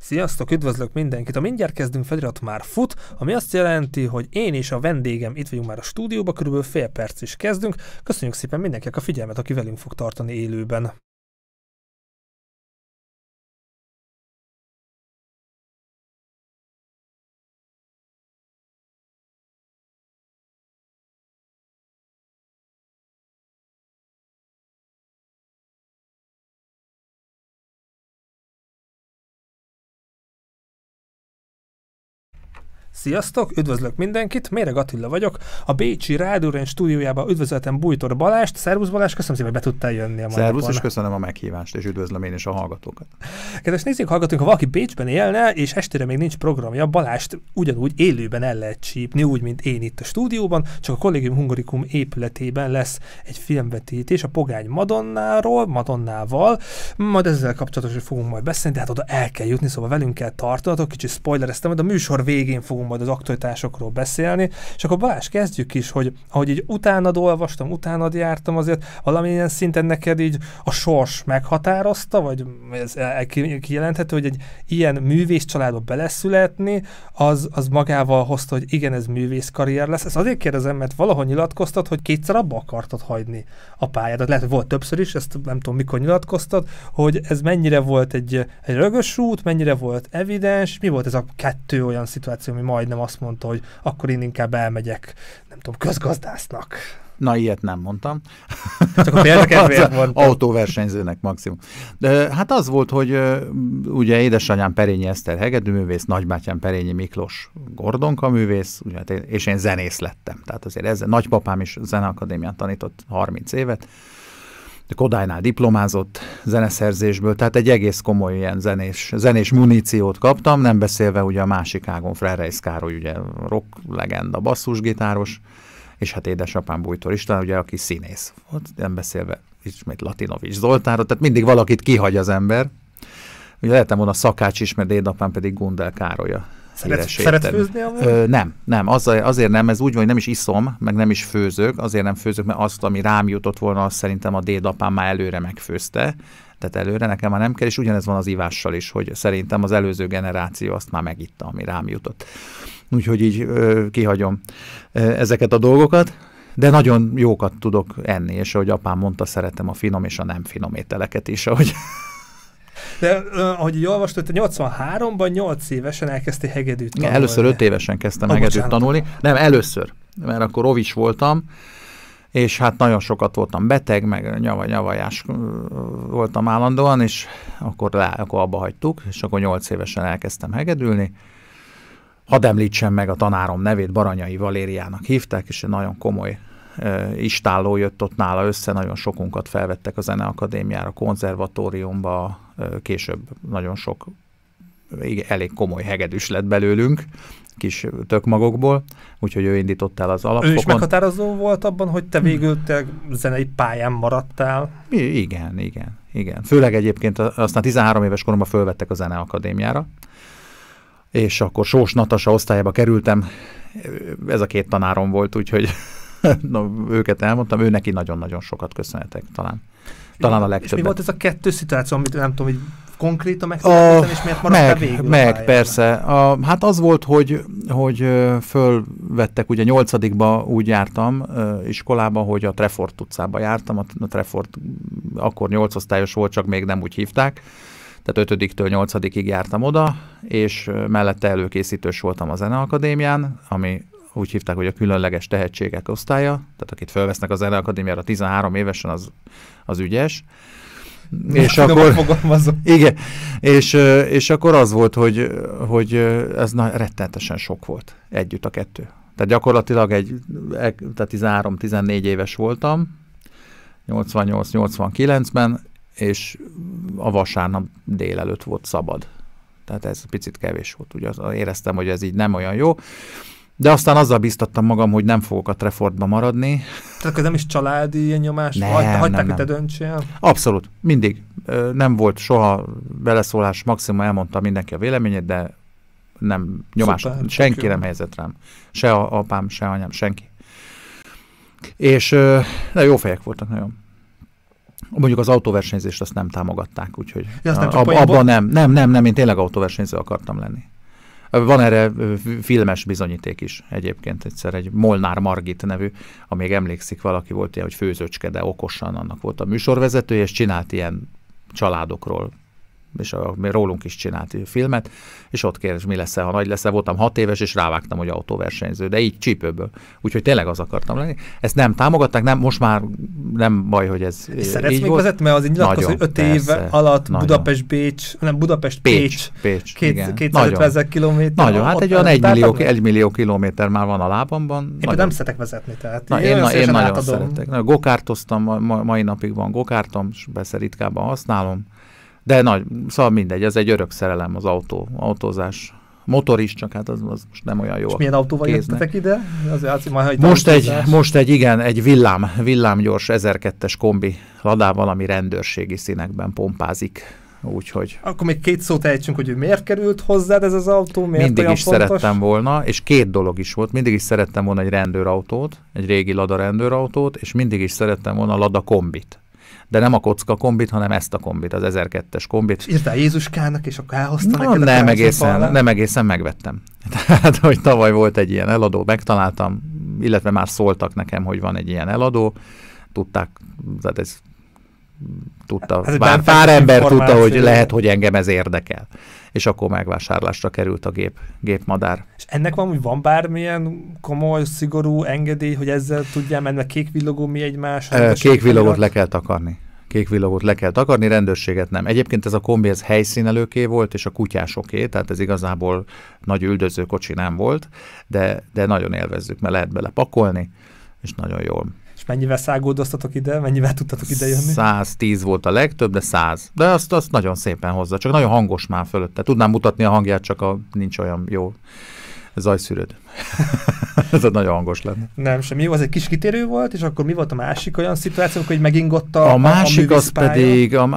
Sziasztok, üdvözlök mindenkit! A Mindjárt kezdünk felirat már fut, ami azt jelenti, hogy én és a vendégem itt vagyunk már a stúdióban, körülbelül fél perc is kezdünk. Köszönjük szépen mindenkinek a figyelmet, aki velünk fog tartani élőben. Sziasztok, üdvözlök mindenkit, Méreg Attila vagyok, a Bécsi Rádióren stúdiójában üdvözletem Bújtor Balást. Szervusz Balást, köszönöm szépen, hogy be tudtál jönni a Szervusz, és köszönöm a meghívást, és üdvözlöm én is a hallgatókat. Kedves nézzük, hallgatunk, ha valaki Bécsben élne, és estére még nincs programja, Balást ugyanúgy élőben el lehet csípni, úgy, mint én itt a stúdióban, csak a Kollégium Hungarikum épületében lesz egy filmvetítés a Pogány Madonnáról, Madonnával, majd ezzel kapcsolatosan fogunk majd beszélni, de hát oda el kell jutni, szóval velünk kell tartanatok, kicsit spoilereztem, de a műsor végén fogunk fogunk majd az aktualitásokról beszélni, és akkor Balázs, kezdjük is, hogy ahogy így utánad olvastam, utánad jártam, azért valamilyen szinten neked így a sors meghatározta, vagy ez kijelenthető, hogy egy ilyen művész családba beleszületni, az, az magával hozta, hogy igen, ez művész karrier lesz. Ez azért kérdezem, mert valahol nyilatkoztat, hogy kétszer abba akartad hagyni a pályádat. Lehet, hogy volt többször is, ezt nem tudom mikor nyilatkoztat, hogy ez mennyire volt egy, egy rögös út, mennyire volt evidens, mi volt ez a kettő olyan szituáció, ami ma majdnem azt mondta, hogy akkor én inkább elmegyek, nem tudom, közgazdásznak. Na, ilyet nem mondtam. Csak hát a Autóversenyzőnek maximum. De, eh, hát az volt, hogy eh, ugye édesanyám Perényi Eszter hegedűművész, nagybátyám Perényi Miklós Gordonka művész, ugye, hát és én zenész lettem. Tehát azért ez, nagypapám is zeneakadémián tanított 30 évet, Kodálynál diplomázott zeneszerzésből, tehát egy egész komoly ilyen zenés, zenés muníciót kaptam, nem beszélve ugye a másik ágon Freireis Károly, ugye rock legenda, basszusgitáros, és hát édesapám Bújtor István, ugye aki színész volt, nem beszélve ismét Latinovics Zoltánról, tehát mindig valakit kihagy az ember. Ugye lehetem volna szakács is, mert édapám pedig Gundel a Szeret, szeret főzni Ö, nem, nem, az, azért nem, ez úgy van, hogy nem is iszom, meg nem is főzök, azért nem főzök, mert azt, ami rám jutott volna, azt szerintem a dédapám már előre megfőzte, tehát előre nekem már nem kell, és ugyanez van az ivással is, hogy szerintem az előző generáció azt már megitta, ami rám jutott. Úgyhogy így ö, kihagyom ezeket a dolgokat de nagyon jókat tudok enni, és ahogy apám mondta, szeretem a finom és a nem finom ételeket is, ahogy de ahogy így olvastad, hogy 83-ban 8 évesen elkezdtél hegedűt tanulni. Először 5 évesen kezdtem hegedűt bocsánat. tanulni. Nem, először, mert akkor ovis voltam, és hát nagyon sokat voltam beteg, meg nyava-nyavajás voltam állandóan, és akkor, le, akkor abba hagytuk, és akkor 8 évesen elkezdtem hegedülni. Hadd említsem meg a tanárom nevét, Baranyai Valériának hívták, és egy nagyon komoly istálló jött ott nála össze, nagyon sokunkat felvettek a Zeneakadémiára, konzervatóriumba, később nagyon sok, elég komoly hegedűs lett belőlünk, kis tökmagokból, úgyhogy ő indított el az alapfokon. Ő is meghatározó volt abban, hogy te végül te zenei pályán maradtál? I- igen, igen, igen. Főleg egyébként aztán 13 éves koromban fölvettek a Zeneakadémiára, és akkor Sós Natasa osztályába kerültem, ez a két tanárom volt, úgyhogy na, őket elmondtam, ő neki nagyon-nagyon sokat köszönhetek talán talán a legtöbb. És mi volt ez a kettő szituáció, amit nem tudom, hogy konkrétan meg a, és miért maradt meg, végül? Meg, a persze. A, hát az volt, hogy, hogy fölvettek, ugye nyolcadikba úgy jártam iskolába, hogy a Trefort utcába jártam, a, a Trefort akkor nyolcosztályos volt, csak még nem úgy hívták, tehát ötödiktől nyolcadikig jártam oda, és mellette előkészítős voltam a Zeneakadémián, ami úgy hívták, hogy a különleges tehetségek osztálya, tehát akit felvesznek az zeneakadémiára 13 évesen, az, az ügyes. És Na, akkor, igen, és, és akkor az volt, hogy, hogy ez na, rettentesen sok volt együtt a kettő. Tehát gyakorlatilag egy, e- tehát 13-14 éves voltam, 88-89-ben, és a vasárnap délelőtt volt szabad. Tehát ez picit kevés volt, ugye éreztem, hogy ez így nem olyan jó. De aztán azzal biztattam magam, hogy nem fogok a Trefordba maradni. Tehát ez nem is családi ilyen nyomás? Nem, Hagy, hagyták, nem, nem. hogy te döntsél? Abszolút, mindig. Nem volt soha beleszólás, maximum elmondta mindenki a véleményét, de nem nyomás. Szuper, senki nem helyezett rám. Se a apám, se anyám, senki. És de jó fejek voltak nagyon. Mondjuk az autóversenyzést azt nem támogatták, úgyhogy ja, abban nem. Nem, nem, nem, én tényleg autóversenyző akartam lenni. Van erre filmes bizonyíték is egyébként egyszer, egy Molnár Margit nevű, amíg emlékszik valaki volt ilyen, hogy főzőcske, de okosan annak volt a műsorvezetője, és csinált ilyen családokról és a, rólunk is csinált filmet, és ott kérdés, mi lesz ha nagy lesz Voltam hat éves, és rávágtam, hogy autóversenyző, de így csípőből. Úgyhogy tényleg az akartam lenni. Ezt nem támogatták, nem, most már nem baj, hogy ez és Szeretsz így még volt. vezet, mert az egy nyilatkoz, hogy öt év alatt Budapest-Bécs, nem Budapest-Pécs, Pécs, Pécs, 250 ezer kilométer. Nagyon, hát egy olyan egy millió, egy millió kilométer már van a lábamban. Én nagyon. nem szeretek vezetni, tehát Na, én, na, én nagyon átadom. szeretek. Na, gokártoztam, ma, mai napig van gokártom, és persze ritkában használom de nagy, szóval mindegy, ez egy örök szerelem az autó, autózás. Motor is, csak hát az, az most nem olyan jó. És milyen autóval jöttetek ide? Az, az, majd most, egy, most egy, igen, egy villám, villámgyors 1002-es kombi ladával, ami rendőrségi színekben pompázik. Úgyhogy. Akkor még két szót ejtsünk, hogy miért került hozzád ez az autó, miért Mindig is fontos? szerettem volna, és két dolog is volt. Mindig is szerettem volna egy rendőrautót, egy régi Lada rendőrautót, és mindig is szerettem volna Lada kombit de nem a kocka kombit, hanem ezt a kombit, az 1002-es kombit. És írtál Jézuskának, és akkor elhozta no, neked nem egészen, nem egészen megvettem. Tehát, hogy tavaly volt egy ilyen eladó, megtaláltam, illetve már szóltak nekem, hogy van egy ilyen eladó, tudták, tehát ez tudta, hát, ez pár, pár ember tudta, hogy lehet, hogy engem ez érdekel. És akkor megvásárlásra került a gép, gépmadár. És ennek van, hogy van bármilyen komoly, szigorú engedély, hogy ezzel tudjál menni, kék villogó mi egymás? E, kék villogót le kell takarni. Kék villogót le kell takarni, rendőrséget nem. Egyébként ez a kombi ez helyszínelőké volt, és a kutyásoké, tehát ez igazából nagy üldöző kocsi nem volt, de, de nagyon élvezzük, mert lehet bele pakolni, és nagyon jól mennyivel szágódoztatok ide, mennyivel tudtatok ide jönni? 110 volt a legtöbb, de 100. De azt, azt nagyon szépen hozza, csak nagyon hangos már fölötte. Tudnám mutatni a hangját, csak a, nincs olyan jó zajszűrőd. Ez a nagyon hangos lenne. Nem semmi. Jó, az egy kis kitérő volt, és akkor mi volt a másik olyan szituáció, hogy megingott a A másik a, az pedig, a,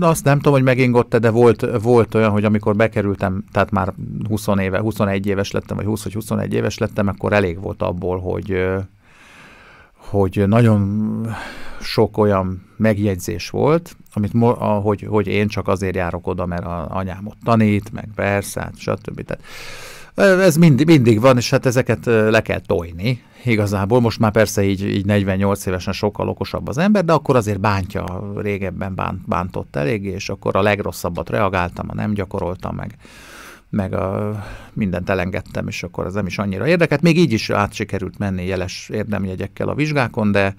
azt nem tudom, hogy megingott de volt, volt olyan, hogy amikor bekerültem, tehát már 20 éve, 21 éves lettem, vagy 20 vagy 21 éves lettem, akkor elég volt abból, hogy hogy nagyon sok olyan megjegyzés volt, amit mo- hogy, hogy én csak azért járok oda, mert a anyám ott tanít, meg verszát, stb. Tehát ez mindig, mindig van, és hát ezeket le kell tojni igazából. Most már persze így, így 48 évesen sokkal okosabb az ember, de akkor azért bántja, régebben bánt, bántott eléggé, és akkor a legrosszabbat reagáltam, a nem gyakoroltam meg meg a, mindent elengedtem, és akkor az nem is annyira érdekelt. Még így is át sikerült menni jeles érdemjegyekkel a vizsgákon, de,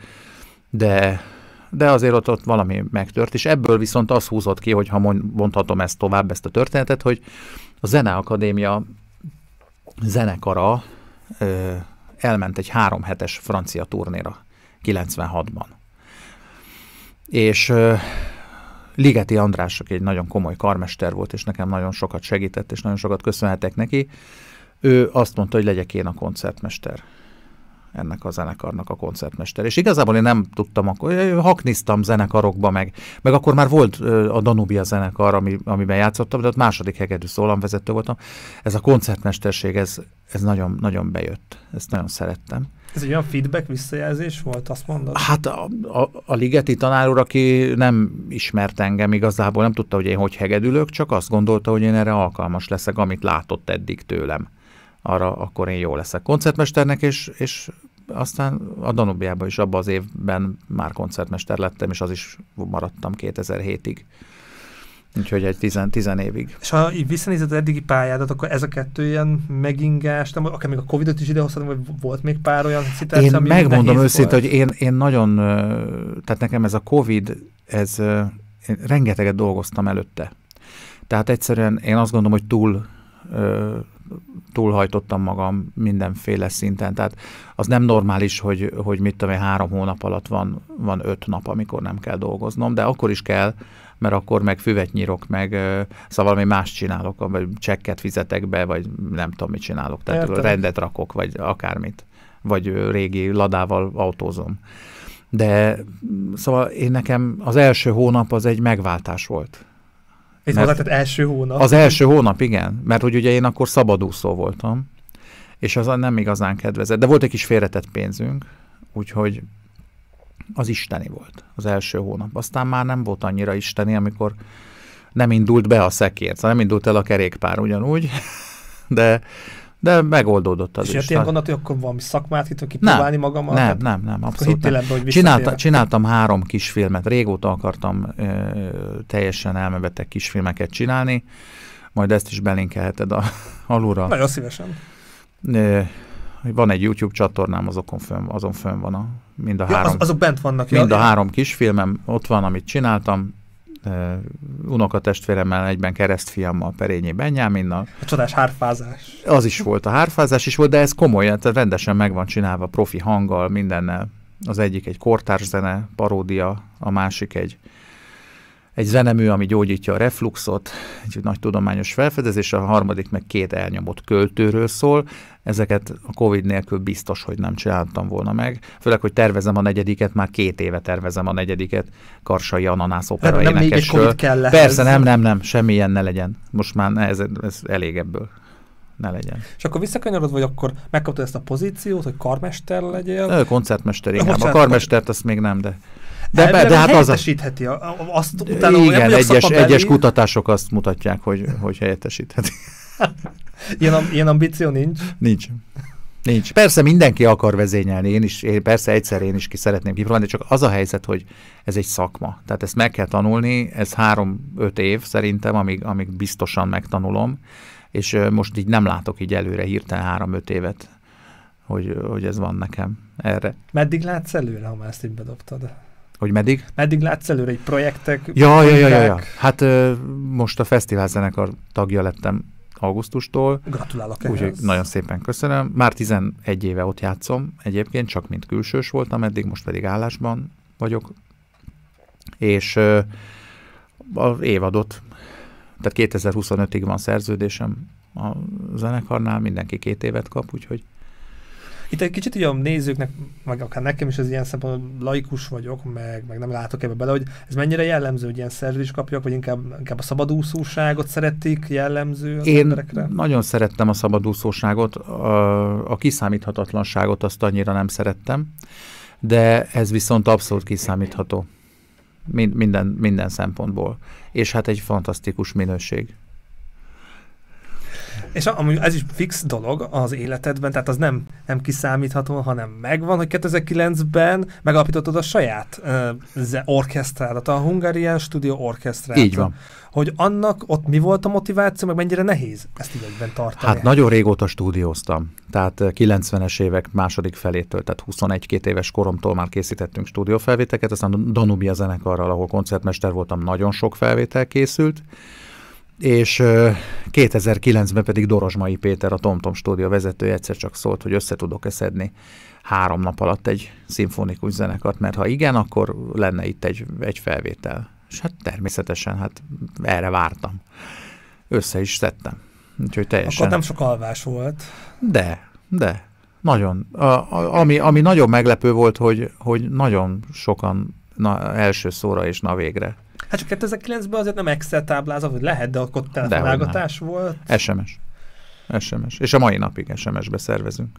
de, de azért ott, ott valami megtört, és ebből viszont az húzott ki, hogy ha mondhatom ezt tovább, ezt a történetet, hogy a Zeneakadémia zenekara ö, elment egy három hetes francia turnéra 96-ban. És ö, Ligeti András, aki egy nagyon komoly karmester volt, és nekem nagyon sokat segített, és nagyon sokat köszönhetek neki, ő azt mondta, hogy legyek én a koncertmester ennek a zenekarnak a koncertmester. És igazából én nem tudtam, akkor hakniztam zenekarokba meg, meg akkor már volt a Danubia zenekar, ami, amiben játszottam, de ott második hegedű szólamvezető voltam. Ez a koncertmesterség, ez, ez nagyon, nagyon bejött. Ezt nagyon szerettem. Ez egy olyan feedback visszajelzés volt, azt mondod? Hát a, a, a ligeti tanár úr, aki nem ismert engem igazából, nem tudta, hogy én hogy hegedülök, csak azt gondolta, hogy én erre alkalmas leszek, amit látott eddig tőlem. Arra akkor én jó leszek koncertmesternek, és, és aztán a Danubiában is abban az évben már koncertmester lettem, és az is maradtam 2007-ig. Úgyhogy egy tizen, tizen évig. És ha így visszanézed az eddigi pályádat, akkor ez a kettő ilyen megingás, nem, akár még a Covid-ot is idehozhatom, hogy volt még pár olyan szitás, Én ami megmondom őszintén, hogy én, én nagyon, tehát nekem ez a Covid, ez én rengeteget dolgoztam előtte. Tehát egyszerűen én azt gondolom, hogy túl túlhajtottam magam mindenféle szinten. Tehát az nem normális, hogy, hogy mit tudom én, három hónap alatt van, van öt nap, amikor nem kell dolgoznom, de akkor is kell, mert akkor meg füvet nyírok, meg szóval valami más csinálok, vagy csekket fizetek be, vagy nem tudom, mit csinálok. Tehát Értelek. rendet rakok, vagy akármit. Vagy régi ladával autózom. De szóval én nekem az első hónap az egy megváltás volt. Ez mert az első hónap? Az első hónap, igen. Mert hogy ugye én akkor szabadúszó voltam, és az nem igazán kedvezett. De volt egy kis félretett pénzünk, úgyhogy az isteni volt az első hónap. Aztán már nem volt annyira isteni, amikor nem indult be a szekér, szóval nem indult el a kerékpár ugyanúgy, de, de megoldódott az És hát is. És ilyen gondolat, hogy akkor valami szakmát ki kipróbálni magammal? Nem, hát nem, nem, abszolút nem. Ebbe, Csinálta, csináltam három kisfilmet, régóta akartam ö, teljesen elmebeteg kisfilmeket csinálni, majd ezt is belinkelheted a, alulra. Nagyon szívesen. Ö, van egy YouTube csatornám, azokon fönn, azon fönn van a, mind a ja, három. Az, azok bent vannak. Mind ja. a három kisfilmem, ott van, amit csináltam, uh, unokatestvéremmel, egyben keresztfiammal, Perényi Benyáminnal. A csodás hárfázás. Az is volt, a hárfázás is volt, de ez komoly, tehát rendesen meg van csinálva, profi hanggal, mindennel. Az egyik egy kortárs zene, paródia, a másik egy egy zenemű, ami gyógyítja a refluxot, egy nagy tudományos felfedezés, a harmadik meg két elnyomott költőről szól. Ezeket a Covid nélkül biztos, hogy nem csináltam volna meg. Főleg, hogy tervezem a negyediket, már két éve tervezem a negyediket, Karsai Ananász hát, opera nem, nem még egy Covid kell Persze, nem, nem, nem, semmilyen ne legyen. Most már ne, ez, ez elég ebből ne legyen. És akkor visszakanyarod, vagy akkor megkaptad ezt a pozíciót, hogy karmester legyél? Ö, koncertmester, inkább. A karmestert azt még nem, de... De, be, de hát az a... azt utána Igen, egyes, egyes kutatások azt mutatják, hogy, hogy helyettesítheti. ilyen, ilyen ambíció nincs? Nincs. Nincs. Persze mindenki akar vezényelni, én is, én persze egyszer én is ki szeretném kipróbálni, csak az a helyzet, hogy ez egy szakma. Tehát ezt meg kell tanulni, ez három-öt év szerintem, amíg, amíg biztosan megtanulom, és most így nem látok így előre hirtelen három-öt évet, hogy, hogy ez van nekem erre. Meddig látsz előre, ha már ezt így bedobtad? Hogy meddig? Meddig látsz előre egy projektek? Ja, ja, ja, ja, ja. Hát ö, most a fesztivál zenekar tagja lettem augusztustól. Gratulálok Úgyhogy nagyon szépen köszönöm. Már 11 éve ott játszom egyébként, csak mint külsős voltam eddig, most pedig állásban vagyok. És ö, az évadot, tehát 2025-ig van szerződésem a zenekarnál, mindenki két évet kap, úgyhogy itt egy kicsit ugye a nézőknek, meg akár nekem is az ilyen szempontból laikus vagyok, meg, meg nem látok ebbe bele, hogy ez mennyire jellemző, hogy ilyen szerződés kapjak, vagy inkább, inkább a szabadúszóságot szeretik jellemző az Én emberekre? nagyon szerettem a szabadúszóságot, a, a kiszámíthatatlanságot azt annyira nem szerettem, de ez viszont abszolút kiszámítható. Mind, minden, minden szempontból. És hát egy fantasztikus minőség. És amúgy ez is fix dolog az életedben, tehát az nem, nem kiszámítható, hanem megvan, hogy 2009-ben megalapítottad a saját uh, orkesztrádat, a Hungarian Studio Orkestrát. Így van. Hogy annak ott mi volt a motiváció, meg mennyire nehéz ezt időkben tartani? Hát nagyon régóta stúdióztam, tehát 90-es évek második felétől, tehát 21-2 éves koromtól már készítettünk stúdiófelvételeket, aztán Danubia zenekarral, ahol koncertmester voltam, nagyon sok felvétel készült, és 2009-ben pedig Dorosmai Péter, a TomTom stúdió vezetője egyszer csak szólt, hogy össze tudok eszedni három nap alatt egy szimfonikus zenekart, mert ha igen, akkor lenne itt egy, egy felvétel. És hát természetesen, hát erre vártam. Össze is szedtem. Úgyhogy teljesen. Akkor nem sok alvás volt. De, de. Nagyon. A, a, ami, ami nagyon meglepő volt, hogy, hogy nagyon sokan na, első szóra és na végre Hát csak 2009-ben azért nem Excel táblázat, vagy lehet, de akkor telefonálgatás volt. SMS. SMS. És a mai napig SMS-be szervezünk.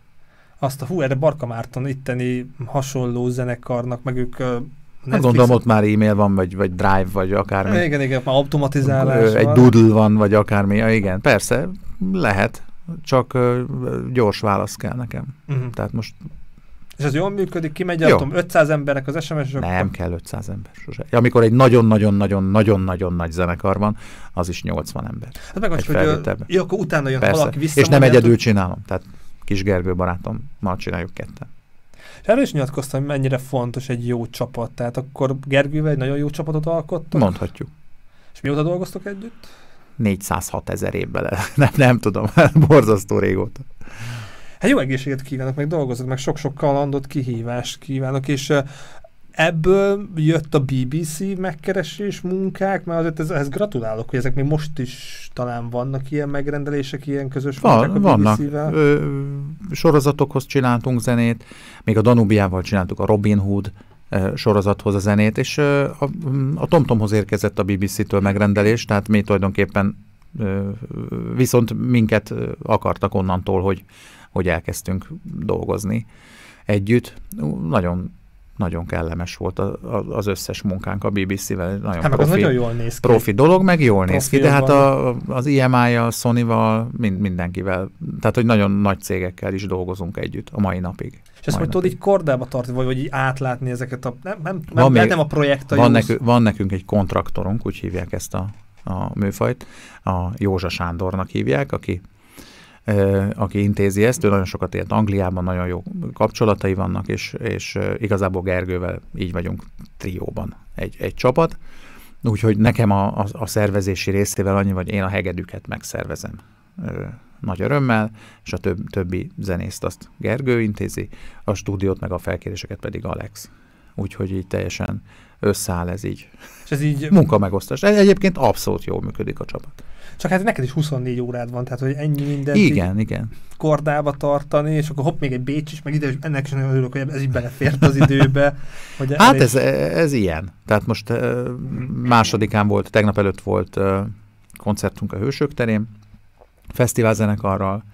Azt a hú, erre Barka Márton itteni hasonló zenekarnak, meg ők nem Hát gondolom ott már e-mail van, vagy, vagy drive, vagy akármi. Igen, igen, már automatizálás Egy van. doodle van, vagy akármi. Ja, igen, persze, lehet, csak gyors válasz kell nekem. Uh-huh. Tehát most és ez jól működik, kimegy, a 500 emberek az SMS, és Nem akkor... kell 500 ember sose. Amikor egy nagyon-nagyon-nagyon-nagyon-nagyon nagy zenekar van, az is 80 ember. Hát meg az, hogy jó, akkor utána jön Persze. valaki vissza. És nem egyedül csinálom. Tehát kis Gergő barátom, ma csináljuk ketten. És erről is nyilatkoztam, hogy mennyire fontos egy jó csapat. Tehát akkor Gergővel egy nagyon jó csapatot alkottak? Mondhatjuk. És mióta dolgoztok együtt? 406 ezer évvel. Nem, nem tudom, borzasztó régóta. Hát jó egészséget kívánok, meg dolgozok, meg sok-sok kalandot, kihívást kívánok, és ebből jött a BBC megkeresés munkák, mert azért ez, ez gratulálok, hogy ezek még most is talán vannak ilyen megrendelések, ilyen közös Van, munkák a BBC-vel. Vannak. Ö, sorozatokhoz csináltunk zenét, még a Danubiával csináltuk a Robin Hood sorozathoz a zenét, és a, a TomTomhoz érkezett a BBC-től megrendelés, tehát mi tulajdonképpen viszont minket akartak onnantól, hogy hogy elkezdtünk dolgozni együtt. Nagyon nagyon kellemes volt az összes munkánk a BBC-vel. Nagyon, hát, profi, nagyon jól néz ki. profi dolog, meg jól profi néz ki, de hát a, az e imi a Sony-val, mind, mindenkivel. Tehát, hogy nagyon nagy cégekkel is dolgozunk együtt a mai napig. És ezt hogy tudod így kordába tartani, vagy, vagy így átlátni ezeket a... Nem, nem, van nem, még, nem a projekt a van, nekünk, van nekünk egy kontraktorunk, úgy hívják ezt a, a műfajt, a Józsa Sándornak hívják, aki aki intézi ezt, ő nagyon sokat élt Angliában, nagyon jó kapcsolatai vannak, és, és igazából Gergővel így vagyunk trióban egy, egy csapat. Úgyhogy nekem a, a, a szervezési részével annyi, hogy én a hegedüket megszervezem nagy örömmel, és a töb, többi zenészt azt Gergő intézi, a stúdiót meg a felkéréseket pedig Alex. Úgyhogy így teljesen összeáll ez így. És ez így... Munka megosztás. E-, egyébként abszolút jól működik a csapat. Csak hát neked is 24 órád van, tehát hogy ennyi minden. igen, igen. kordába tartani, és akkor hopp, még egy Bécs is, meg ide, és ennek is nagyon örülök, hogy ez így belefért az időbe. Hogy hát elég... ez, ez ilyen. Tehát most másodikán volt, tegnap előtt volt koncertünk a Hősök terén, fesztiválzenekarral,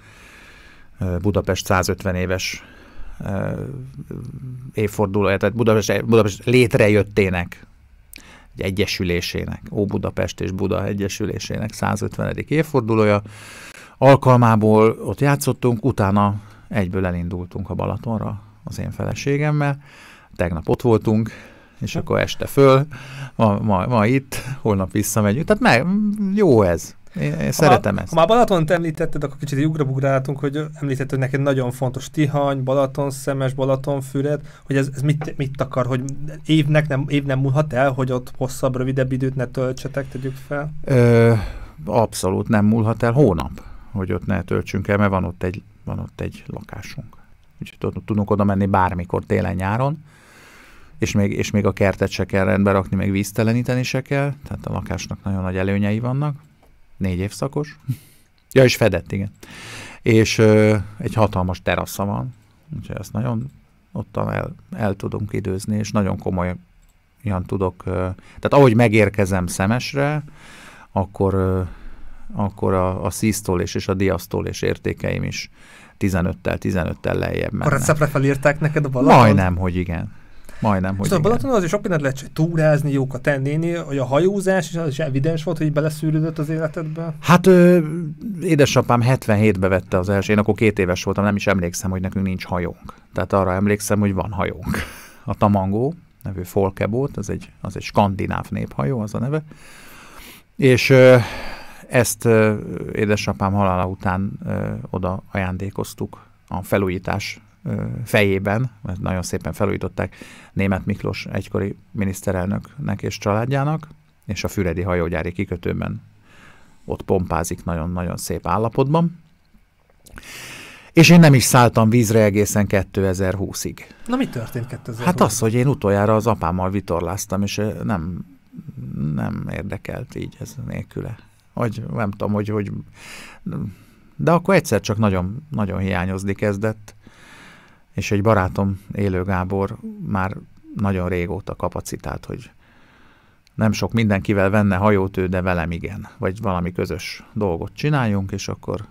Budapest 150 éves évfordulója, tehát Budapest, Budapest létrejöttének egy egyesülésének, Óbudapest és Buda egyesülésének 150. évfordulója. Alkalmából ott játszottunk, utána egyből elindultunk a Balatonra az én feleségemmel. Tegnap ott voltunk, és akkor este föl, ma, ma, ma itt, holnap visszamegyünk. Tehát meg, jó ez, én, szeretem ha, ezt. Ha már Balatont említetted, akkor kicsit ugrabugrálatunk, hogy említetted, hogy neked nagyon fontos Tihany, Balaton szemes, Balaton füred, hogy ez, ez mit, mit akar, hogy évnek nem, év nem múlhat el, hogy ott hosszabb, rövidebb időt ne töltsetek, tegyük fel? Ö, abszolút nem múlhat el, hónap, hogy ott ne töltsünk el, mert van ott egy, van ott egy lakásunk. Úgyhogy tudunk oda menni bármikor télen-nyáron és még, és még a kertet se kell rendbe rakni, még vízteleníteni se kell, tehát a lakásnak nagyon nagy előnyei vannak négy évszakos. ja, és fedett, igen. És ö, egy hatalmas terasza van, úgyhogy ezt nagyon ottan el, el tudunk időzni, és nagyon komolyan tudok. Ö, tehát ahogy megérkezem szemesre, akkor, ö, akkor a, a szisztolés és a és értékeim is 15-tel, 15-tel lejjebb mennek. A receptre felírták neked a balon? Majdnem, hogy igen. Majdnem, hogy Szóval Balaton azért sok mindent lehet túrázni, a tennéni, hogy a hajózás is, az is evidens volt, hogy beleszűrődött az életedbe? Hát ö, édesapám 77-be vette az első, én akkor két éves voltam, nem is emlékszem, hogy nekünk nincs hajónk. Tehát arra emlékszem, hogy van hajónk. A Tamangó nevű Folkebót, az egy, az egy skandináv néphajó, az a neve. És ö, ezt ö, édesapám halála után ö, oda ajándékoztuk a felújítás fejében, mert nagyon szépen felújították német Miklós egykori miniszterelnöknek és családjának, és a Füredi hajógyári kikötőben ott pompázik nagyon-nagyon szép állapotban. És én nem is szálltam vízre egészen 2020-ig. Na mi történt 2020 Hát az, hogy én utoljára az apámmal vitorláztam, és nem, nem érdekelt így ez nélküle. Hogy nem tudom, hogy, hogy... De akkor egyszer csak nagyon, nagyon hiányozni kezdett és egy barátom, Élő Gábor már nagyon régóta kapacitált, hogy nem sok mindenkivel venne hajót ő, de velem igen, vagy valami közös dolgot csináljunk, és akkor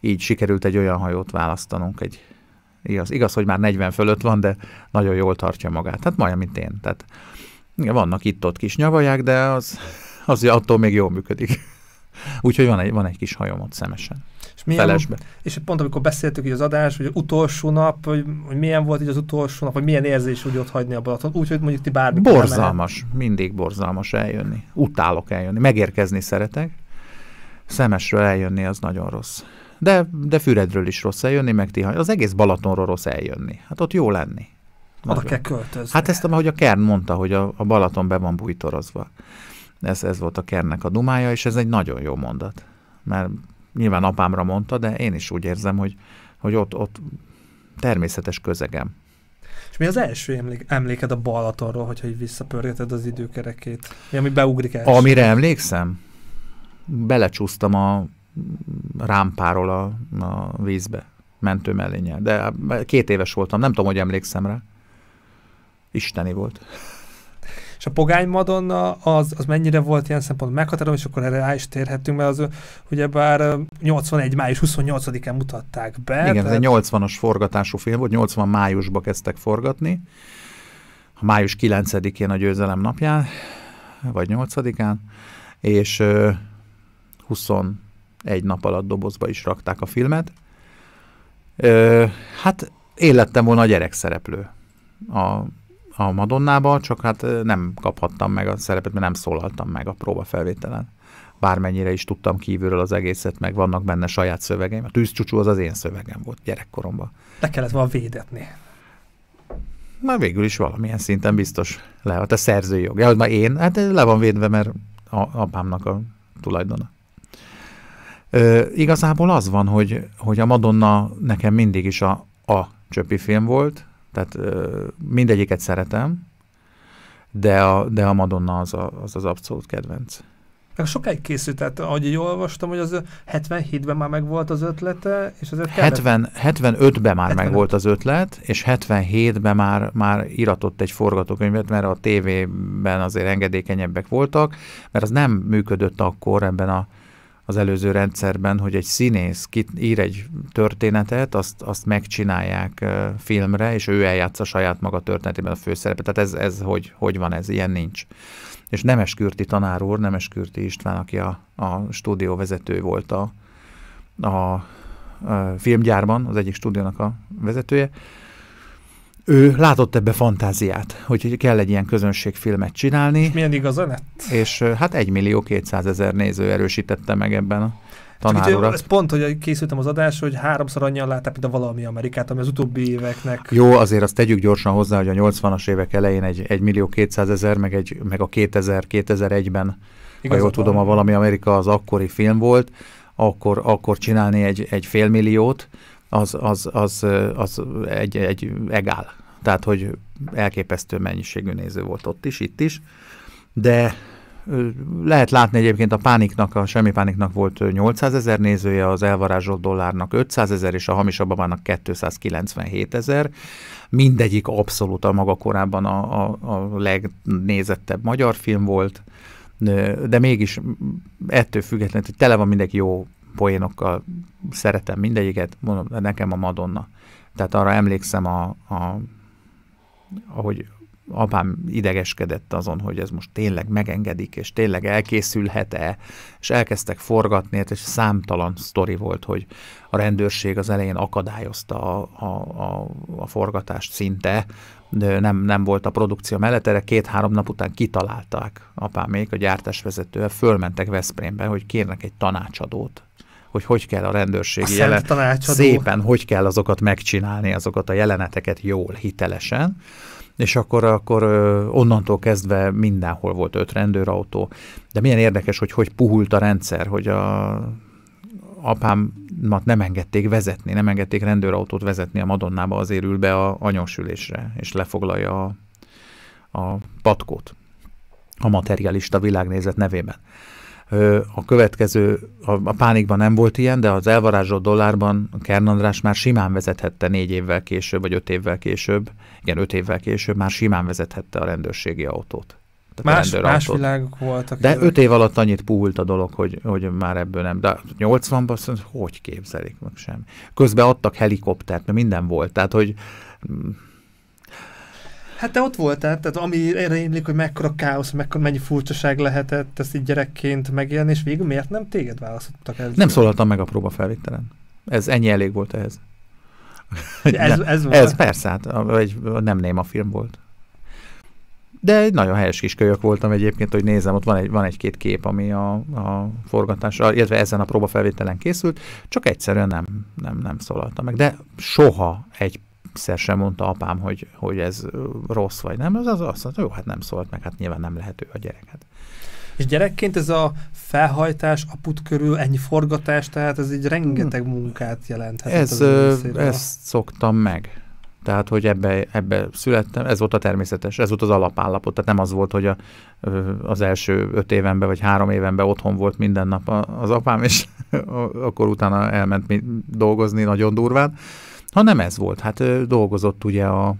így sikerült egy olyan hajót választanunk, egy igaz, igaz, hogy már 40 fölött van, de nagyon jól tartja magát. Hát majd mint én. Tehát igen, vannak itt-ott kis nyavaják, de az, az attól még jól működik. Úgyhogy van egy, van egy kis hajom ott szemesen felesbe. És pont amikor beszéltük így az adás, hogy az utolsó nap, hogy, hogy milyen volt így az utolsó nap, hogy milyen érzés úgy ott hagyni a Balaton, úgyhogy mondjuk ti bármi. Borzalmas, elmehet. mindig borzalmas eljönni. Utálok eljönni, megérkezni szeretek. Szemesről eljönni az nagyon rossz. De, de Füredről is rossz eljönni, meg Tihany. Az egész Balatonról rossz eljönni. Hát ott jó lenni. Oda kell költözni. Hát ezt, ahogy a Kern mondta, hogy a, a Balaton be van bújtorozva. Ez, ez volt a Kernnek a dumája, és ez egy nagyon jó mondat. Mert nyilván apámra mondta, de én is úgy érzem, hogy, hogy ott, ott természetes közegem. És mi az első emlék, emléked a Balatonról, hogyha így visszapörgeted az időkerekét? Mi, ami beugrik első? Amire emlékszem? Belecsúsztam a rámpáról a, a vízbe, mentő mellényel. De két éves voltam, nem tudom, hogy emlékszem rá. Isteni volt. És a pogány Madonna az, az mennyire volt ilyen szempont meghatározó, és akkor erre rá is térhetünk, mert az bár 81. május 28-án mutatták be. Igen, tehát... ez egy 80-as forgatású film volt, 80 májusba kezdtek forgatni, a május 9-én a győzelem napján, vagy 8-án, és 21 nap alatt dobozba is rakták a filmet. Ö, hát én lettem volna a gyerekszereplő a a Madonnába, csak hát nem kaphattam meg a szerepet, mert nem szólaltam meg a próbafelvételen. Bármennyire is tudtam kívülről az egészet, meg vannak benne saját szövegeim. A tűzcsúcsú az az én szövegem volt gyerekkoromban. Le kellett volna védetni. Na végül is valamilyen szinten biztos le, hát a szerzőjog. Ja, hogy már én, hát le van védve, mert a, apámnak a tulajdona. Ö, igazából az van, hogy, hogy a Madonna nekem mindig is a, a csöpi film volt, tehát mindegyiket szeretem, de a, de a Madonna az, a, az az abszolút kedvenc. Meg sokáig készült, tehát ahogy így olvastam, hogy az 77-ben már megvolt az ötlete, és azért 70, 75-ben már 75. megvolt az ötlet, és 77-ben már, már iratott egy forgatókönyvet, mert a tévében azért engedékenyebbek voltak, mert az nem működött akkor ebben a az előző rendszerben, hogy egy színész ír egy történetet, azt, azt megcsinálják filmre, és ő eljátsza saját maga történetében a főszerepet. Tehát ez, ez hogy, hogy van ez? Ilyen nincs. És Kürti tanár úr, Kürti István, aki a, a stúdió vezető volt a, a, a filmgyárban, az egyik stúdiónak a vezetője, ő látott ebbe fantáziát, hogy kell egy ilyen közönségfilmet csinálni. És milyen igaza lett? És hát 1 millió 200 ezer néző erősítette meg ebben a tanár Ez pont, hogy készültem az adás, hogy háromszor annyian látták, mint a valami Amerikát, ami az utóbbi éveknek. Jó, azért azt tegyük gyorsan hozzá, hogy a 80-as évek elején egy 1 millió 200 ezer, meg, egy, meg a 2000, 2001-ben, ha jól tudom, a valami Amerika az akkori film volt, akkor, akkor csinálni egy, egy félmilliót, milliót, az, az, az, az egy, egy egál. Tehát, hogy elképesztő mennyiségű néző volt ott is, itt is, de lehet látni egyébként a pániknak, a semmi pániknak volt 800 ezer nézője, az elvarázsolt dollárnak 500 ezer, és a hamis babának 297 ezer. Mindegyik abszolút a maga korában a, a, a legnézettebb magyar film volt, de mégis ettől függetlenül, hogy tele van mindenki jó poénokkal szeretem mindegyiket, mondom, nekem a Madonna. Tehát arra emlékszem, a, a, ahogy apám idegeskedett azon, hogy ez most tényleg megengedik, és tényleg elkészülhet-e, és elkezdtek forgatni, és hát számtalan sztori volt, hogy a rendőrség az elején akadályozta a, a, a, a forgatást szinte, de nem, nem volt a produkció mellett, erre két-három nap után kitalálták még a gyártásvezetővel, fölmentek Veszprémbe, hogy kérnek egy tanácsadót hogy hogy kell a rendőrségi a jelen... Tanácsadó. Szépen, hogy kell azokat megcsinálni, azokat a jeleneteket jól, hitelesen és akkor, akkor onnantól kezdve mindenhol volt öt rendőrautó. De milyen érdekes, hogy hogy puhult a rendszer, hogy a apámat nem engedték vezetni, nem engedték rendőrautót vezetni a Madonnába, azért ül be a anyósülésre, és lefoglalja a, a patkót a materialista világnézet nevében a következő, a, a pánikban nem volt ilyen, de az elvarázsolt dollárban Kern András már simán vezethette négy évvel később, vagy öt évvel később, igen, öt évvel később már simán vezethette a rendőrségi autót. Tehát más, más világok voltak. De ezek. öt év alatt annyit puhult a dolog, hogy, hogy már ebből nem. De 80-ban azt mondja, hogy képzelik meg sem. Közben adtak helikoptert, mert minden volt. Tehát, hogy Hát te ott voltál, tehát ami erre hogy mekkora káosz, mekkora mennyi furcsaság lehetett ezt így gyerekként megélni, és végül miért nem téged választottak ezzel? Nem szólaltam meg a próba felvételen. Ez ennyi elég volt ehhez. ez, ez, volt. ez persze, hát egy nem néma film volt. De egy nagyon helyes kis kölyök voltam egyébként, hogy nézem, ott van, egy, van egy-két kép, ami a, a forgatás, illetve ezen a próbafelvételen készült, csak egyszerűen nem, nem, nem szólaltam meg. De soha egy egyszer sem mondta apám, hogy, hogy ez rossz vagy nem, az, az azt mondta, jó, hát nem szólt meg, hát nyilván nem ő a gyereket. Hát. És gyerekként ez a felhajtás aput körül, ennyi forgatás, tehát ez egy rengeteg hmm. munkát jelent. Hát ez, ezt szoktam meg. Tehát, hogy ebbe, ebbe születtem, ez volt a természetes, ez volt az alapállapot. Tehát nem az volt, hogy a, az első öt évenben vagy három évenben otthon volt minden nap az apám, és akkor utána elment dolgozni nagyon durván, ha nem ez volt, hát dolgozott ugye a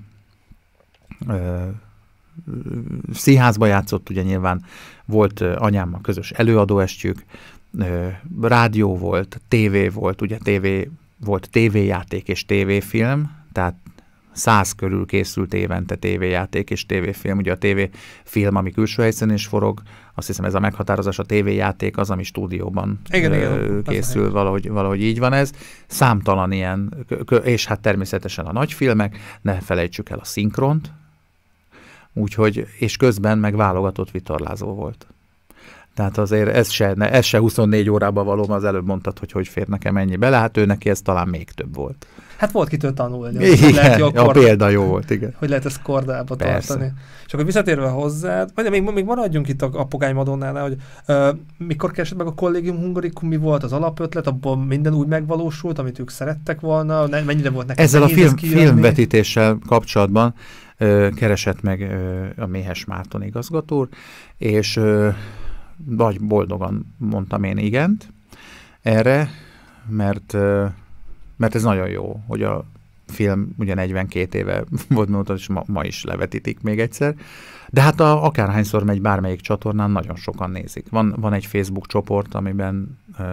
színházba játszott, ugye nyilván volt anyámmal közös előadóestjük, rádió volt, tévé volt, ugye tévé volt tévéjáték és tévéfilm, tehát száz körül készült évente tévéjáték és tévéfilm. Ugye a tévéfilm, ami külső helyszínen is forog, azt hiszem ez a meghatározás, a tévéjáték az, ami stúdióban igen, ö, igen, készül, valahogy, valahogy így van ez. Számtalan ilyen, és hát természetesen a nagyfilmek, ne felejtsük el a szinkront, úgyhogy, és közben meg válogatott vitorlázó volt. Tehát azért ez se, ez se 24 órában való, az előbb mondtad, hogy hogy fér nekem ennyi bele, hát ő neki ez talán még több volt. Hát volt kitől tanulni. Igen, lehet jó a példa jó volt, igen. Hogy lehet ezt kordába Persze. tartani. És akkor visszatérve hozzád, vagy még, még maradjunk itt a, a Pogány Madonnánál, hogy uh, mikor keresett meg a kollégium hungarikum, mi volt az alapötlet, abban minden úgy megvalósult, amit ők szerettek volna, ne, mennyire volt nekik Ezzel a film, filmvetítéssel kapcsolatban uh, keresett meg uh, a Méhes Márton igazgató, és uh, nagy boldogan mondtam én igent erre, mert uh, mert ez nagyon jó, hogy a film ugye 42 éve volt bemutatva, és ma, ma is levetítik még egyszer. De hát a, akárhányszor megy bármelyik csatornán, nagyon sokan nézik. Van, van egy Facebook csoport, amiben uh,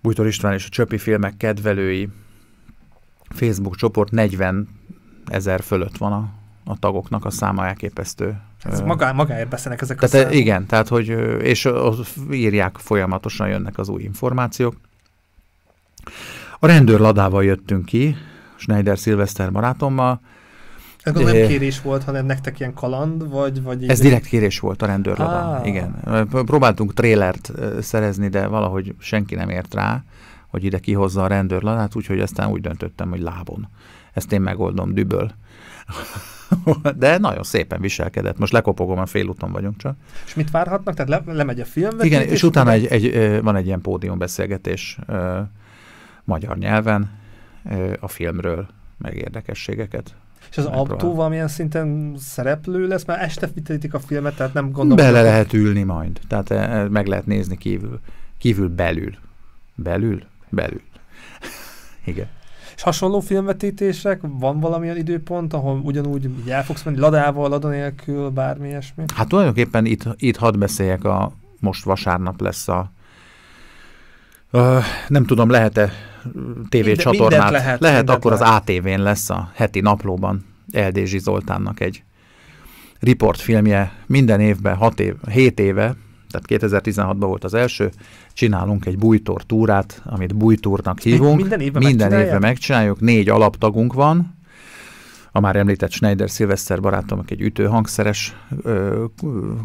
Bújtor István és a Csöpi filmek kedvelői Facebook csoport 40 ezer fölött van a, a tagoknak a száma elképesztő. Ez magá, magáért beszélnek ezek tehát, a számok. Igen, tehát hogy, és írják folyamatosan, jönnek az új információk. A rendőr ladával jöttünk ki, Schneider Szilveszter barátommal. Ez nem kérés volt, hanem nektek ilyen kaland, vagy... vagy ez direkt kérés volt a rendőr ah. igen. Próbáltunk trélert szerezni, de valahogy senki nem ért rá, hogy ide kihozza a rendőr ladát, úgyhogy aztán úgy döntöttem, hogy lábon. Ezt én megoldom düböl. De nagyon szépen viselkedett. Most lekopogom, a félúton vagyunk csak. És mit várhatnak? Tehát le, lemegy a film? Igen, és, és utána egy, egy, van egy ilyen pódiumbeszélgetés magyar nyelven a filmről, meg érdekességeket. És az autó valamilyen szinten szereplő lesz, mert este vitítik a filmet, tehát nem gondolom. Bele lehet ülni majd, tehát e, e, meg lehet nézni kívül. Kívül belül. Belül? Belül. Igen. És hasonló filmvetítések? Van valamilyen időpont, ahol ugyanúgy el fogsz menni ladával, lada nélkül, bármi ilyesmi? Hát tulajdonképpen itt, itt hadd beszéljek, a, most vasárnap lesz a, a nem tudom, lehet-e tévécsatornát. Minden, lehet, lehet akkor lehet. az ATV-n lesz a heti naplóban Eldézsi Zoltánnak egy riportfilmje minden évben, 6 év, 7 éve, tehát 2016-ban volt az első, csinálunk egy bújtor túrát, amit bújtúrnak hívunk. Minden évben Minden évben megcsináljuk, négy alaptagunk van, a már említett Schneider Szilveszter barátom, aki egy ütőhangszeres ö,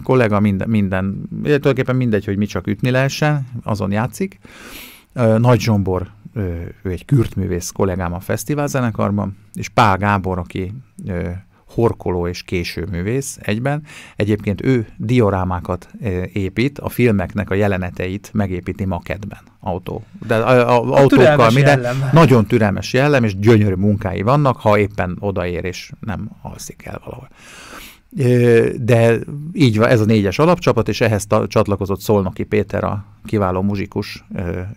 kollega, minden, minden, tulajdonképpen mindegy, hogy mi csak ütni lehessen, azon játszik. Ö, Nagy Zsombor ő, ő egy kürtművész kollégám a fesztiválzenekarban, és Pál Gábor, aki ö, horkoló és későművész egyben. Egyébként ő diorámákat épít, a filmeknek a jeleneteit megépíti maketben, autó. De a, a, a autókkal minden. Jellem. Nagyon türelmes jellem, és gyönyörű munkái vannak, ha éppen odaér és nem alszik el valahol de így van, ez a négyes alapcsapat, és ehhez csatlakozott Szolnoki Péter, a kiváló muzsikus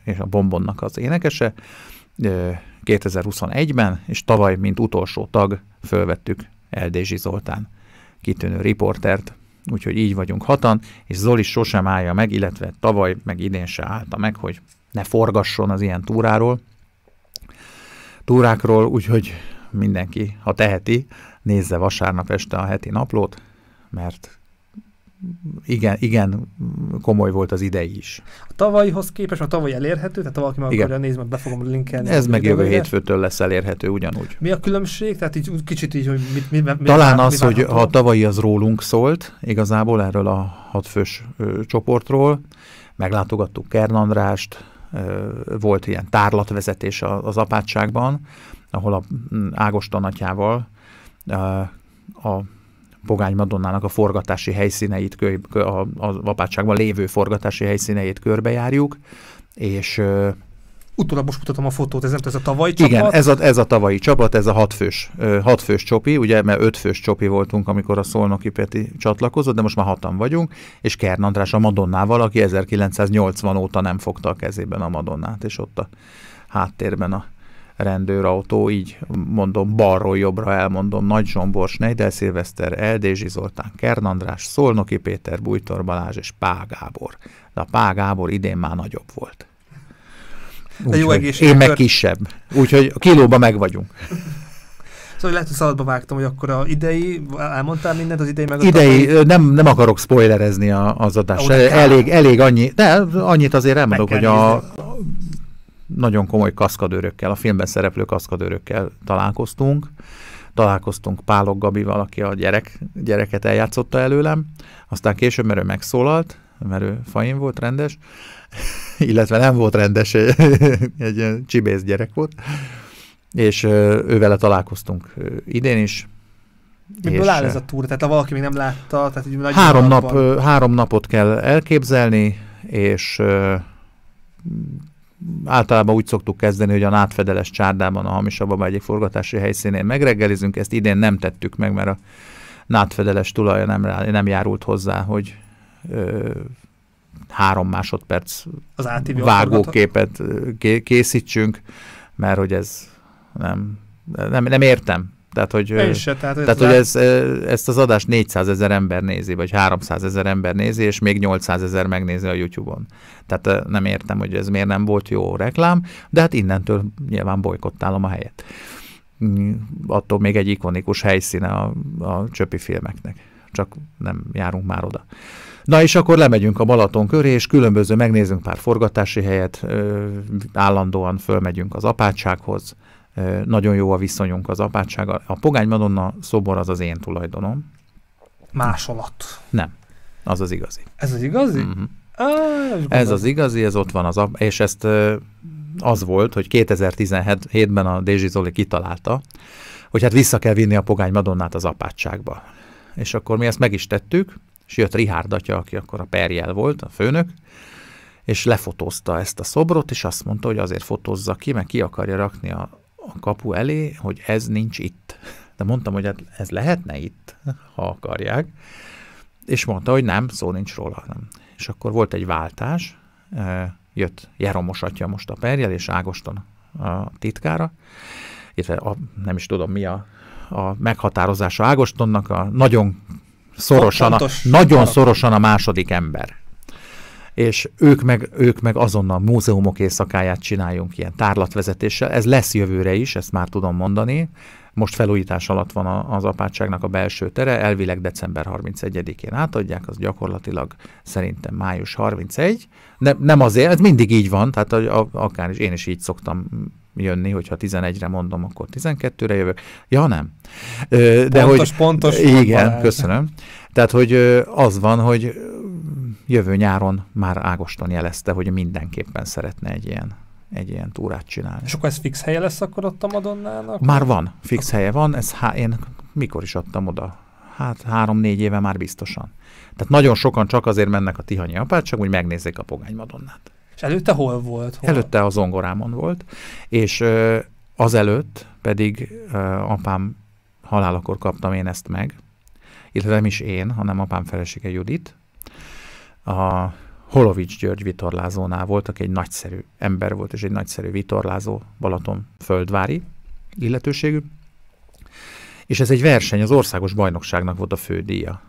és a bombonnak az énekese 2021-ben, és tavaly, mint utolsó tag, fölvettük Eldézsi Zoltán kitűnő riportert, úgyhogy így vagyunk hatan, és Zoli sosem állja meg, illetve tavaly, meg idén se állta meg, hogy ne forgasson az ilyen túráról, túrákról, úgyhogy mindenki, ha teheti, nézze vasárnap este a heti naplót, mert igen, igen komoly volt az idei is. A tavalyihoz képest, a tavaly elérhető, tehát ha valaki meg akarja nézni, meg be fogom linkelni. Ez meg jövő hétfőtől lesz elérhető ugyanúgy. Mi a különbség? Tehát így kicsit így, hogy mit, mit, mit Talán mit, az, mit hogy ha a tavalyi az rólunk szólt, igazából erről a hatfős ö, csoportról, meglátogattuk Kern Andrást, ö, volt ilyen tárlatvezetés az apátságban, ahol a mm, Ágoston atyával a Pogány Madonnának a forgatási helyszíneit, a, a lévő forgatási helyszíneit körbejárjuk, és Utólag most mutatom a fotót, ez nem ez a tavalyi csapat? Igen, ez a, ez a tavalyi csapat, ez a hatfős, hatfős csopi, ugye, mert ötfős csopi voltunk, amikor a Szolnoki Peti csatlakozott, de most már hatan vagyunk, és Kern András a Madonnával, aki 1980 óta nem fogta a kezében a Madonnát, és ott a háttérben a rendőrautó, így mondom, balról jobbra elmondom, Nagy Zsombor, Schneider Szilveszter, Eldézsi Zoltán, Kern András, Szolnoki Péter, Bújtor Balázs és Pál Gábor. De a Pál Gábor idén már nagyobb volt. Úgy, De jó egészség. Én meg kisebb. Úgyhogy a kilóba meg vagyunk. Szóval lehet, hogy szabadba vágtam, hogy akkor a idei, elmondtál mindent az idei meg? Idei, nem, nem akarok spoilerezni a, az adást. Oh, elég, elég annyi, de annyit azért elmondok, hogy a, nagyon komoly kaszkadőrökkel, a filmben szereplő kaszkadőrökkel találkoztunk. Találkoztunk Pálok Gabival, aki a gyerek, gyereket eljátszotta előlem, aztán később, mert ő megszólalt, mert ő fajn volt rendes, illetve nem volt rendes, egy ilyen csibész gyerek volt, és ővele találkoztunk idén is, Miből áll ez a túr? Tehát ha valaki még nem látta, tehát egy nagy három, nap, három napot kell elképzelni, és általában úgy szoktuk kezdeni, hogy a nátfedeles csárdában a Hamisababa egyik forgatási helyszínén megreggelizünk, ezt idén nem tettük meg, mert a nátfedeles tulajja nem, rá, nem járult hozzá, hogy ö, három másodperc az vágóképet készítsünk, mert hogy ez nem, nem, nem értem. Tehát, hogy, ő, se, tehát, tehát, hogy ez, ezt az adást 400 ezer ember nézi, vagy 300 ezer ember nézi, és még 800 ezer megnézi a YouTube-on. Tehát nem értem, hogy ez miért nem volt jó reklám, de hát innentől nyilván bolykottálom a helyet. Mm, attól még egy ikonikus helyszíne a, a csöpi filmeknek. Csak nem járunk már oda. Na és akkor lemegyünk a Balaton köré, és különböző, megnézünk pár forgatási helyet, állandóan fölmegyünk az apátsághoz, nagyon jó a viszonyunk az apátsággal. A Pogány Madonna szobor az az én tulajdonom. Másolat. Nem, az az igazi. Ez az igazi? Mm-hmm. Ah, ez az igazi, ez ott van az ap- és ezt az volt, hogy 2017-ben a Dézsi Zoli kitalálta, hogy hát vissza kell vinni a Pogány Madonnát az apátságba. És akkor mi ezt meg is tettük, és jött Rihárd atya, aki akkor a perjel volt, a főnök, és lefotózta ezt a szobrot, és azt mondta, hogy azért fotózza ki, mert ki akarja rakni a a kapu elé, hogy ez nincs itt. De mondtam, hogy hát ez lehetne itt, ha akarják, és mondta, hogy nem, szó nincs róla. Nem. És akkor volt egy váltás, eh, jött Jeromos atya most a perjel, és Ágoston a titkára, illetve a, nem is tudom mi a, a meghatározása Ágostonnak, a nagyon szorosan, a, nagyon szorosan a második ember és ők meg, ők meg azonnal múzeumok éjszakáját csináljunk ilyen tárlatvezetéssel. Ez lesz jövőre is, ezt már tudom mondani. Most felújítás alatt van az apátságnak a belső tere, elvileg december 31-én átadják, az gyakorlatilag szerintem május 31. De nem azért, ez mindig így van, tehát a, a, akár is én is így szoktam jönni, hogyha 11-re mondom, akkor 12-re jövök. Ja, nem. De pontos, hogy, pontos. Igen, köszönöm. Tehát, hogy az van, hogy jövő nyáron már Ágoston jelezte, hogy mindenképpen szeretne egy ilyen egy ilyen túrát csinálni. És akkor ez fix helye lesz akkor ott a Madonnának? Már van, fix akkor... helye van, ez há- én mikor is adtam oda? Hát három-négy éve már biztosan. Tehát nagyon sokan csak azért mennek a Tihanyi apát, csak úgy megnézzék a Pogány Madonnát. És előtte hol volt? Hol? Előtte a zongorámon volt, és ö, azelőtt pedig ö, apám halálakor kaptam én ezt meg, illetve nem is én, hanem apám felesége Judit, a Holovics György vitorlázónál volt, aki egy nagyszerű ember volt, és egy nagyszerű vitorlázó, Balaton földvári illetőségű. És ez egy verseny, az országos bajnokságnak volt a fő díja.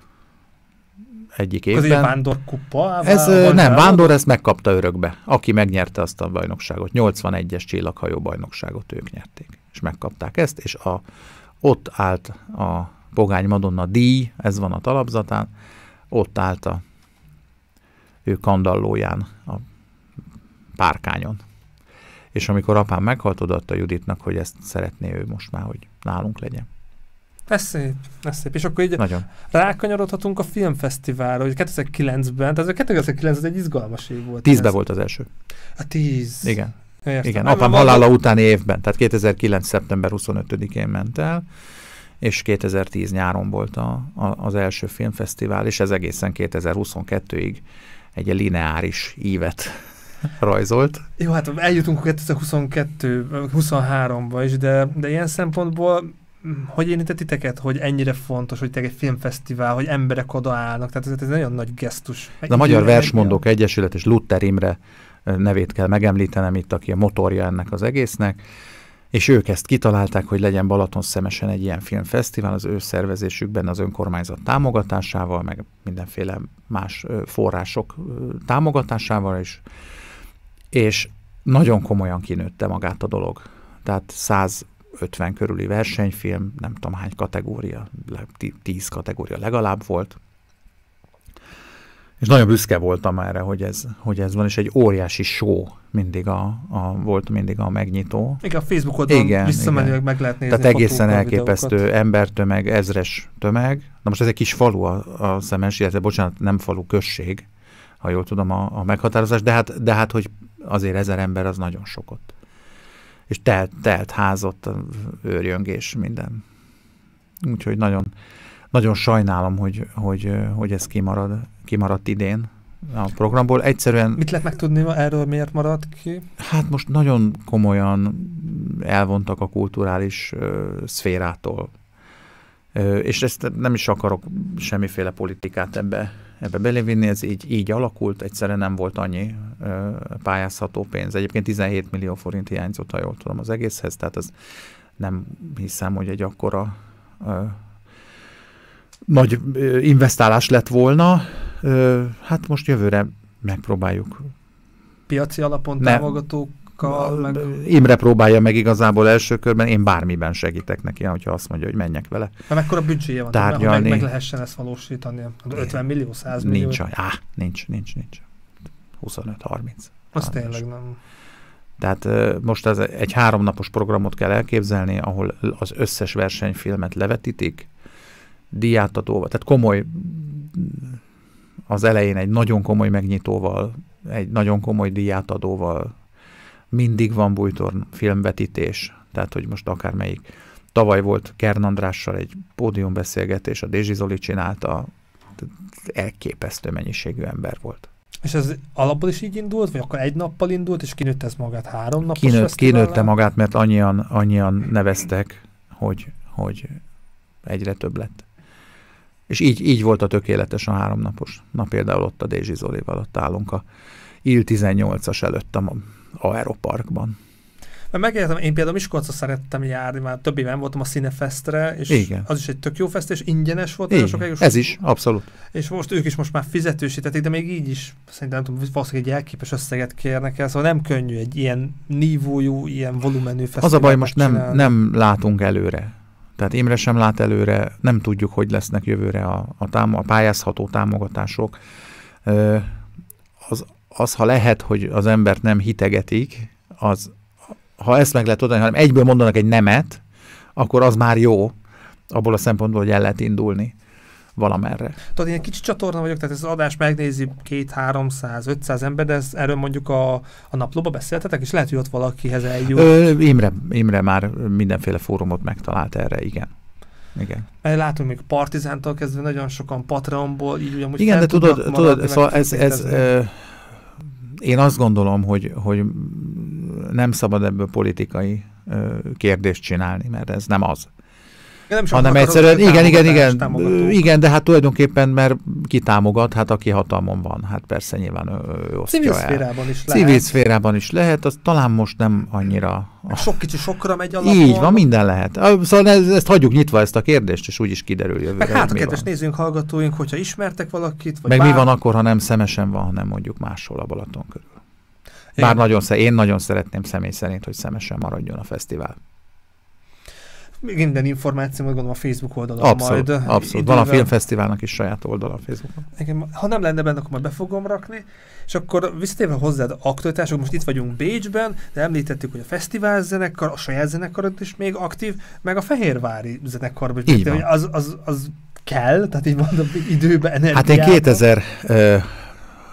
Egyik évben. Ez egy vándorkupa? Ez nem, vándor, vándor ezt megkapta örökbe. Aki megnyerte azt a bajnokságot, 81-es csillaghajó bajnokságot ők nyerték. És megkapták ezt, és a, ott állt a Pogány Madonna díj, ez van a talapzatán, ott állt a ő kandallóján, a párkányon. És amikor apám meghalt, odaadta Juditnak, hogy ezt szeretné ő most már, hogy nálunk legyen. Ez szép, ez szép. És akkor így Nagyon. rákanyarodhatunk a filmfesztiválra, hogy 2009-ben, tehát 2009 ez egy izgalmas év volt. Tízben volt az első. A tíz. Igen. Értem. Igen, apám halála utáni évben, tehát 2009. szeptember 25-én ment el, és 2010 nyáron volt a, a, az első filmfesztivál, és ez egészen 2022-ig egy lineáris ívet rajzolt. Jó, hát eljutunk 2022-23-ba is, de, de ilyen szempontból hm, hogy érintett titeket, hogy ennyire fontos, hogy egy filmfesztivál, hogy emberek odaállnak, tehát ez, ez nagyon nagy gesztus. Egy a Magyar Versmondók Egyesület és Luther Imre nevét kell megemlítenem itt, aki a motorja ennek az egésznek és ők ezt kitalálták, hogy legyen Balaton szemesen egy ilyen filmfesztivál az ő szervezésükben az önkormányzat támogatásával, meg mindenféle más források támogatásával is, és nagyon komolyan kinőtte magát a dolog. Tehát 150 körüli versenyfilm, nem tudom hány kategória, 10 kategória legalább volt, és nagyon büszke voltam erre, hogy ez, hogy ez van, és egy óriási show mindig a, a volt mindig a megnyitó. Igen, a Facebook oldalon igen, visszamenőleg igen. meg lehet nézni Tehát egészen elképesztő videókat. embertömeg, ezres tömeg. Na most ez egy kis falu a, a szemes, illetve bocsánat, nem falu, község, ha jól tudom a, a meghatározás, de hát, de hát, hogy azért ezer ember az nagyon sokat. És telt, telt házott, őrjöngés, minden. Úgyhogy nagyon, nagyon sajnálom, hogy, hogy, hogy ez kimarad kimaradt idén a programból. Egyszerűen... Mit lehet megtudni erről, miért maradt ki? Hát most nagyon komolyan elvontak a kulturális ö, szférától. Ö, és ezt nem is akarok semmiféle politikát ebbe, ebbe belévinni, ez így, így alakult, egyszerűen nem volt annyi ö, pályázható pénz. Egyébként 17 millió forint hiányzott, ha jól tudom, az egészhez, tehát ez nem hiszem, hogy egy akkora nagy investálás lett volna. Hát most jövőre megpróbáljuk. Piaci alapon ne. támogatók Meg... Imre próbálja meg igazából első körben, én bármiben segítek neki, hogyha azt mondja, hogy menjek vele. Mert hát mekkora büdzséje van, tárgyalni. Meg, meg, lehessen ezt valósítani. 50 hát millió, 100 millió. Nincs, á, nincs, nincs, nincs. 25-30. Az tényleg nem. Tehát most ez egy háromnapos programot kell elképzelni, ahol az összes versenyfilmet levetítik, díjátadóval, tehát komoly az elején egy nagyon komoly megnyitóval, egy nagyon komoly díjátadóval, mindig van bújtorn filmvetítés, tehát hogy most akármelyik. Tavaly volt Kern Andrással egy pódiumbeszélgetés, a Dézsi Zoli csinálta, elképesztő mennyiségű ember volt. És ez alapból is így indult, vagy akkor egy nappal indult, és kinőtt ez magát három napos Kinőtt, Kinőtte magát, mert annyian, annyian neveztek, hogy, hogy egyre több lett. És így, így volt a tökéletes a háromnapos. Na például ott a Dézsi Zolival ott állunk a IL-18-as előtt a Aeroparkban. Mert megértem, én például Miskolcra szerettem járni, már több éven voltam a színefestre és Igen. az is egy tök jó fest, és ingyenes volt. Igen. Sokáig, ez is, abszolút. És most ők is most már fizetősítették, de még így is szerintem nem tudom, valószínűleg egy elképes összeget kérnek el, szóval nem könnyű egy ilyen nívójú, ilyen volumenű fesztivált Az a baj, most nem, nem látunk előre. Tehát Imre sem lát előre, nem tudjuk, hogy lesznek jövőre a, a, tám- a pályázható támogatások. Az, az, ha lehet, hogy az embert nem hitegetik, az, ha ezt meg lehet tudani, hanem egyből mondanak egy nemet, akkor az már jó, abból a szempontból, hogy el lehet indulni valamerre. Tudod, én egy kicsi csatorna vagyok, tehát ez az adás megnézi 2-300-500 ember, de ez, erről mondjuk a, a naplóba beszéltetek, és lehet, hogy ott valakihez eljut. Ö, Imre, Imre már mindenféle fórumot megtalált erre, igen. Igen. Mert látunk még Partizántól kezdve nagyon sokan Patreonból, így ugye, Igen, de tudod, maradni, tudod szóval ez, ez, ez én azt gondolom, hogy, hogy nem szabad ebből politikai kérdést csinálni, mert ez nem az nem hanem egyszerűen, igen, igen, igen, igen, de hát tulajdonképpen, mert ki támogat, hát aki hatalmon van, hát persze nyilván ő, ő osztja Civil el. szférában is lehet. Civil szférában is lehet, az talán most nem annyira... A... Sok kicsi sokra megy alapon. Így van, minden lehet. Szóval ez, ezt hagyjuk nyitva ezt a kérdést, és úgy is kiderül jövőre. Meg hát a kedves nézőink, hallgatóink, hogyha ismertek valakit, vagy Meg bár... mi van akkor, ha nem szemesen van, hanem mondjuk máshol a Balaton körül. Bár én... nagyon, én nagyon szeretném személy szerint, hogy szemesen maradjon a fesztivál minden információ, gondolom a Facebook oldalon abszolút, majd. Abszolút, idővel. van a filmfesztiválnak is saját oldala a Facebookon. Igen, ha nem lenne benne, akkor majd be fogom rakni. És akkor visszatérve hozzád aktualitások, most itt vagyunk Bécsben, de említettük, hogy a fesztivál zenekar, a saját zenekarod is még aktív, meg a Fehérvári zenekar, is. Így Az, az, az kell, tehát így mondom, időben, energiában. Hát én 2000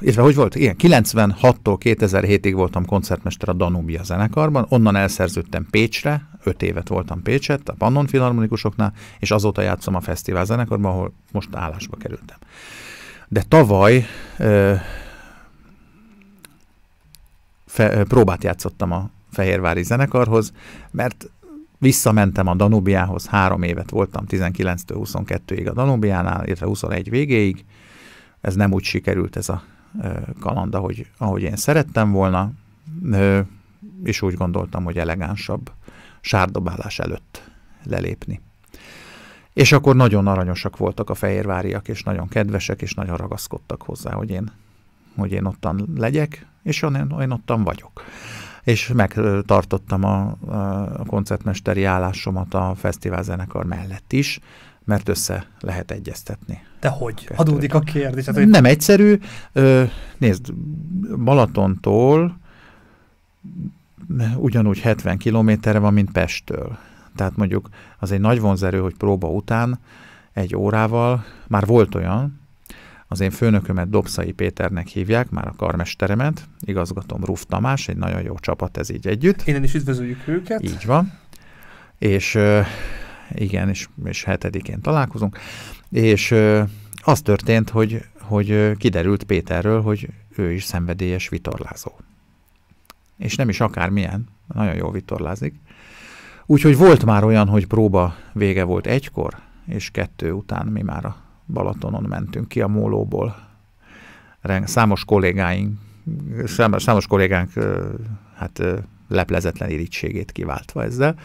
és hogy volt? Igen, 96-tól 2007-ig voltam koncertmester a Danubia zenekarban, onnan elszerződtem Pécsre, 5 évet voltam Pécset, a Pannon Filharmonikusoknál, és azóta játszom a fesztivál zenekarban, ahol most állásba kerültem. De tavaly ö, fe, ö, próbát játszottam a Fehérvári zenekarhoz, mert visszamentem a Danubiához, három évet voltam, 19-22-ig a Danubiánál, illetve 21 végéig, ez nem úgy sikerült ez a kaland, ahogy, ahogy én szerettem volna, és úgy gondoltam, hogy elegánsabb sárdobálás előtt lelépni. És akkor nagyon aranyosak voltak a fehérváriak, és nagyon kedvesek, és nagyon ragaszkodtak hozzá, hogy én, hogy én ottan legyek, és én, én ottan vagyok. És megtartottam a, a koncertmesteri állásomat a fesztiválzenekar mellett is, mert össze lehet egyeztetni de hogy? Adódik a kérdés. Hát, hogy... Nem egyszerű. nézd, Balatontól ugyanúgy 70 kilométerre van, mint Pesttől. Tehát mondjuk az egy nagy vonzerő, hogy próba után egy órával, már volt olyan, az én főnökömet Dobszai Péternek hívják, már a karmesteremet, igazgatom Ruf Tamás, egy nagyon jó csapat ez így együtt. Innen is üdvözöljük őket. Így van. És igen, és, és hetedikén találkozunk. És az történt, hogy, hogy kiderült Péterről, hogy ő is szenvedélyes vitorlázó. És nem is akármilyen, nagyon jól vitorlázik. Úgyhogy volt már olyan, hogy próba vége volt egykor, és kettő után mi már a Balatonon mentünk ki a mólóból. Számos kollégáink, számos kollégánk hát leplezetlen irítségét kiváltva ezzel,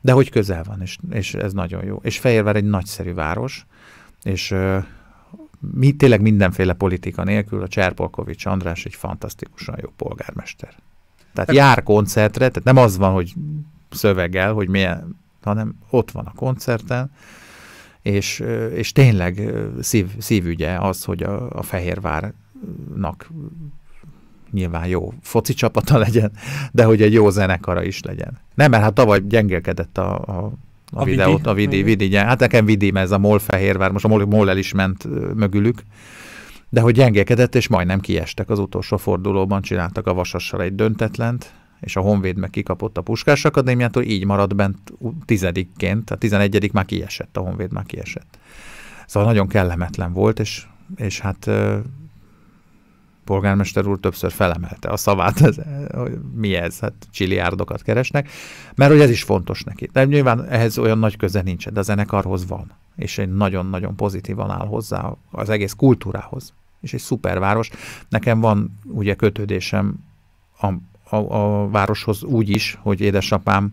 de hogy közel van, és, és ez nagyon jó. És Fehérvár egy nagyszerű város, és mi, tényleg mindenféle politika nélkül a Cserpolkovics András egy fantasztikusan jó polgármester. Tehát jár koncertre, tehát nem az van, hogy szöveggel, hogy milyen, hanem ott van a koncerten, és, és tényleg szív, szívügye az, hogy a, a Fehérvárnak nyilván jó foci csapata legyen, de hogy egy jó zenekara is legyen. Nem, mert hát tavaly gyengélkedett a, a a, a videót, Vidi. a Vidi, Vidi, igen. Hát nekem Vidi, mert ez a MOL Fehérvár, most a MOL, MOL el is ment mögülük, de hogy gyengélkedett, és majdnem kiestek az utolsó fordulóban, csináltak a Vasassal egy döntetlent, és a Honvéd meg kikapott a Puskás Akadémiától, így maradt bent tizedikként, a tizenegyedik már kiesett, a Honvéd már kiesett. Szóval nagyon kellemetlen volt, és, és hát polgármester úr többször felemelte a szavát, ez, hogy mi ez, hát csiliárdokat keresnek, mert hogy ez is fontos neki. De nyilván ehhez olyan nagy köze nincs, de a zenekarhoz van, és egy nagyon-nagyon pozitívan áll hozzá az egész kultúrához, és egy szuperváros. Nekem van ugye kötődésem a, a, a városhoz úgy is, hogy édesapám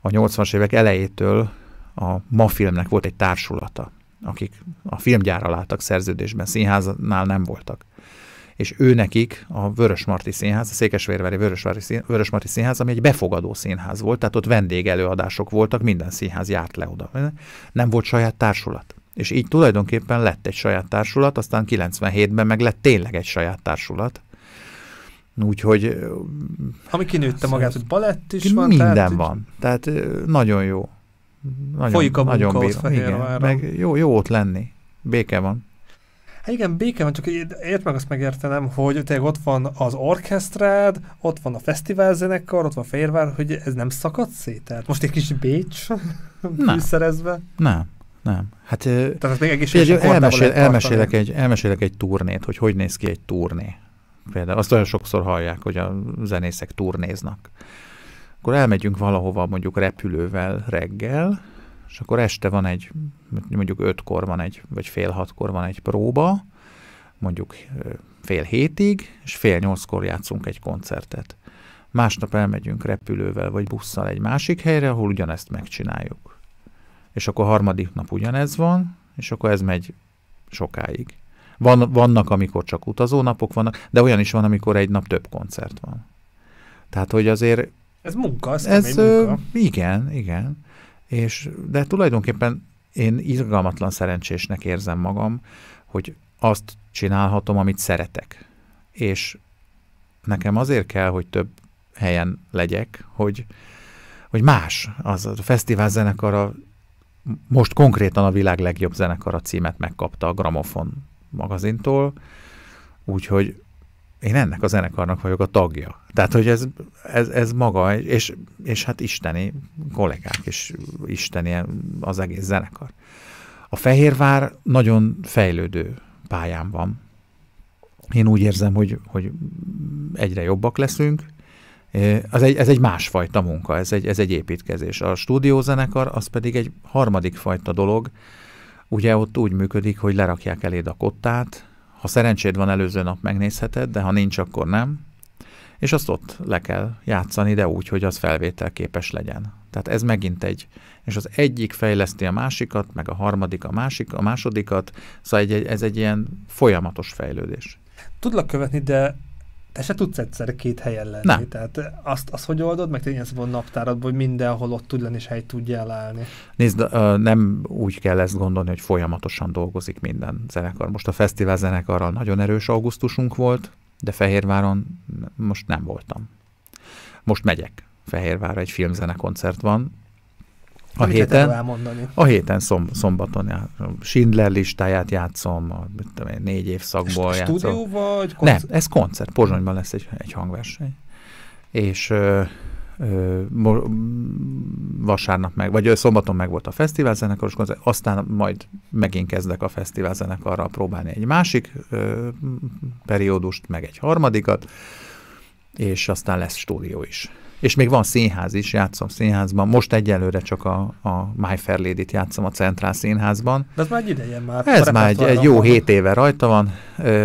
a 80-as évek elejétől a ma filmnek volt egy társulata, akik a filmgyárral álltak szerződésben, színháznál nem voltak és ő nekik a Vörösmarty Színház, a Székesvérveri Vörösmarty, Szín, Vörösmarty Színház, ami egy befogadó színház volt, tehát ott vendégelőadások voltak, minden színház járt le oda. Nem volt saját társulat. És így tulajdonképpen lett egy saját társulat, aztán 97-ben meg lett tényleg egy saját társulat. Úgyhogy... Ami kinőtte magát, hogy balett is van. Minden tehát, van. Tehát nagyon jó. Nagyon, Folyik a nagyon bírom. Igen, meg jó, jó ott lenni. Béke van. Hát igen, béke van, csak ért meg azt megértenem, hogy tényleg ott van az orkesztrád, ott van a fesztivál zenekar, ott van Férvár, hogy ez nem szakad szét? Tehát most egy kis Bécs szerezve. Nem, nem. Hát, Tehát még egészségesen elmesél, elmesélek, egy, elmesélek egy turnét, hogy hogy néz ki egy turné. Például azt olyan sokszor hallják, hogy a zenészek turnéznak. Akkor elmegyünk valahova mondjuk repülővel reggel, és akkor este van egy, mondjuk ötkor van egy, vagy fél hatkor van egy próba, mondjuk fél hétig, és fél nyolckor játszunk egy koncertet. Másnap elmegyünk repülővel vagy busszal egy másik helyre, ahol ugyanezt megcsináljuk. És akkor harmadik nap ugyanez van, és akkor ez megy sokáig. Van, vannak, amikor csak utazónapok vannak, de olyan is van, amikor egy nap több koncert van. Tehát, hogy azért... Ez munka, ez, ez munka. Igen, igen és de tulajdonképpen én izgalmatlan szerencsésnek érzem magam, hogy azt csinálhatom, amit szeretek. És nekem azért kell, hogy több helyen legyek, hogy, hogy más. Az a fesztivál zenekara most konkrétan a világ legjobb zenekara címet megkapta a Gramofon magazintól, úgyhogy én ennek a zenekarnak vagyok a tagja. Tehát, hogy ez, ez, ez maga, és, és hát isteni kollégák, és isteni az egész zenekar. A Fehérvár nagyon fejlődő pályán van. Én úgy érzem, hogy, hogy egyre jobbak leszünk. Ez egy, ez egy másfajta munka, ez egy, ez egy építkezés. A stúdiózenekar az pedig egy harmadik fajta dolog. Ugye ott úgy működik, hogy lerakják eléd a kottát, ha szerencséd van előző nap megnézheted, de ha nincs, akkor nem. És azt ott le kell játszani, de úgy, hogy az képes legyen. Tehát ez megint egy. És az egyik fejleszti a másikat, meg a harmadik a, másik, a másodikat, szóval egy, ez egy ilyen folyamatos fejlődés. Tudlak követni, de te se tudsz egyszer két helyen lenni. Nem. Tehát azt, azt hogy oldod, meg tényleg van naptárad, hogy mindenhol ott tud lenni, és helyt tudjál elállni. Nézd, nem úgy kell ezt gondolni, hogy folyamatosan dolgozik minden zenekar. Most a fesztivál zenekarral nagyon erős augusztusunk volt, de Fehérváron most nem voltam. Most megyek Fehérvárra, egy filmzenekoncert van, a Amit héten, A héten szom, szombaton játszom. Schindler listáját játszom, a, én, négy évszakból St- játszom. Stúdió vagy? Koncert? Nem, ez koncert. Pozsonyban lesz egy, egy hangverseny. És ö, ö, vasárnap meg, vagy szombaton meg volt a fesztiválzenekaros koncert, aztán majd megint kezdek a fesztiválzenekarra próbálni egy másik ö, periódust, meg egy harmadikat, és aztán lesz stúdió is. És még van színház is, játszom színházban. Most egyelőre csak a, a My Fair Lady-t játszom a Centrál Színházban. De ez már egy ideje már. Ez már egy, egy jó van. hét éve rajta van.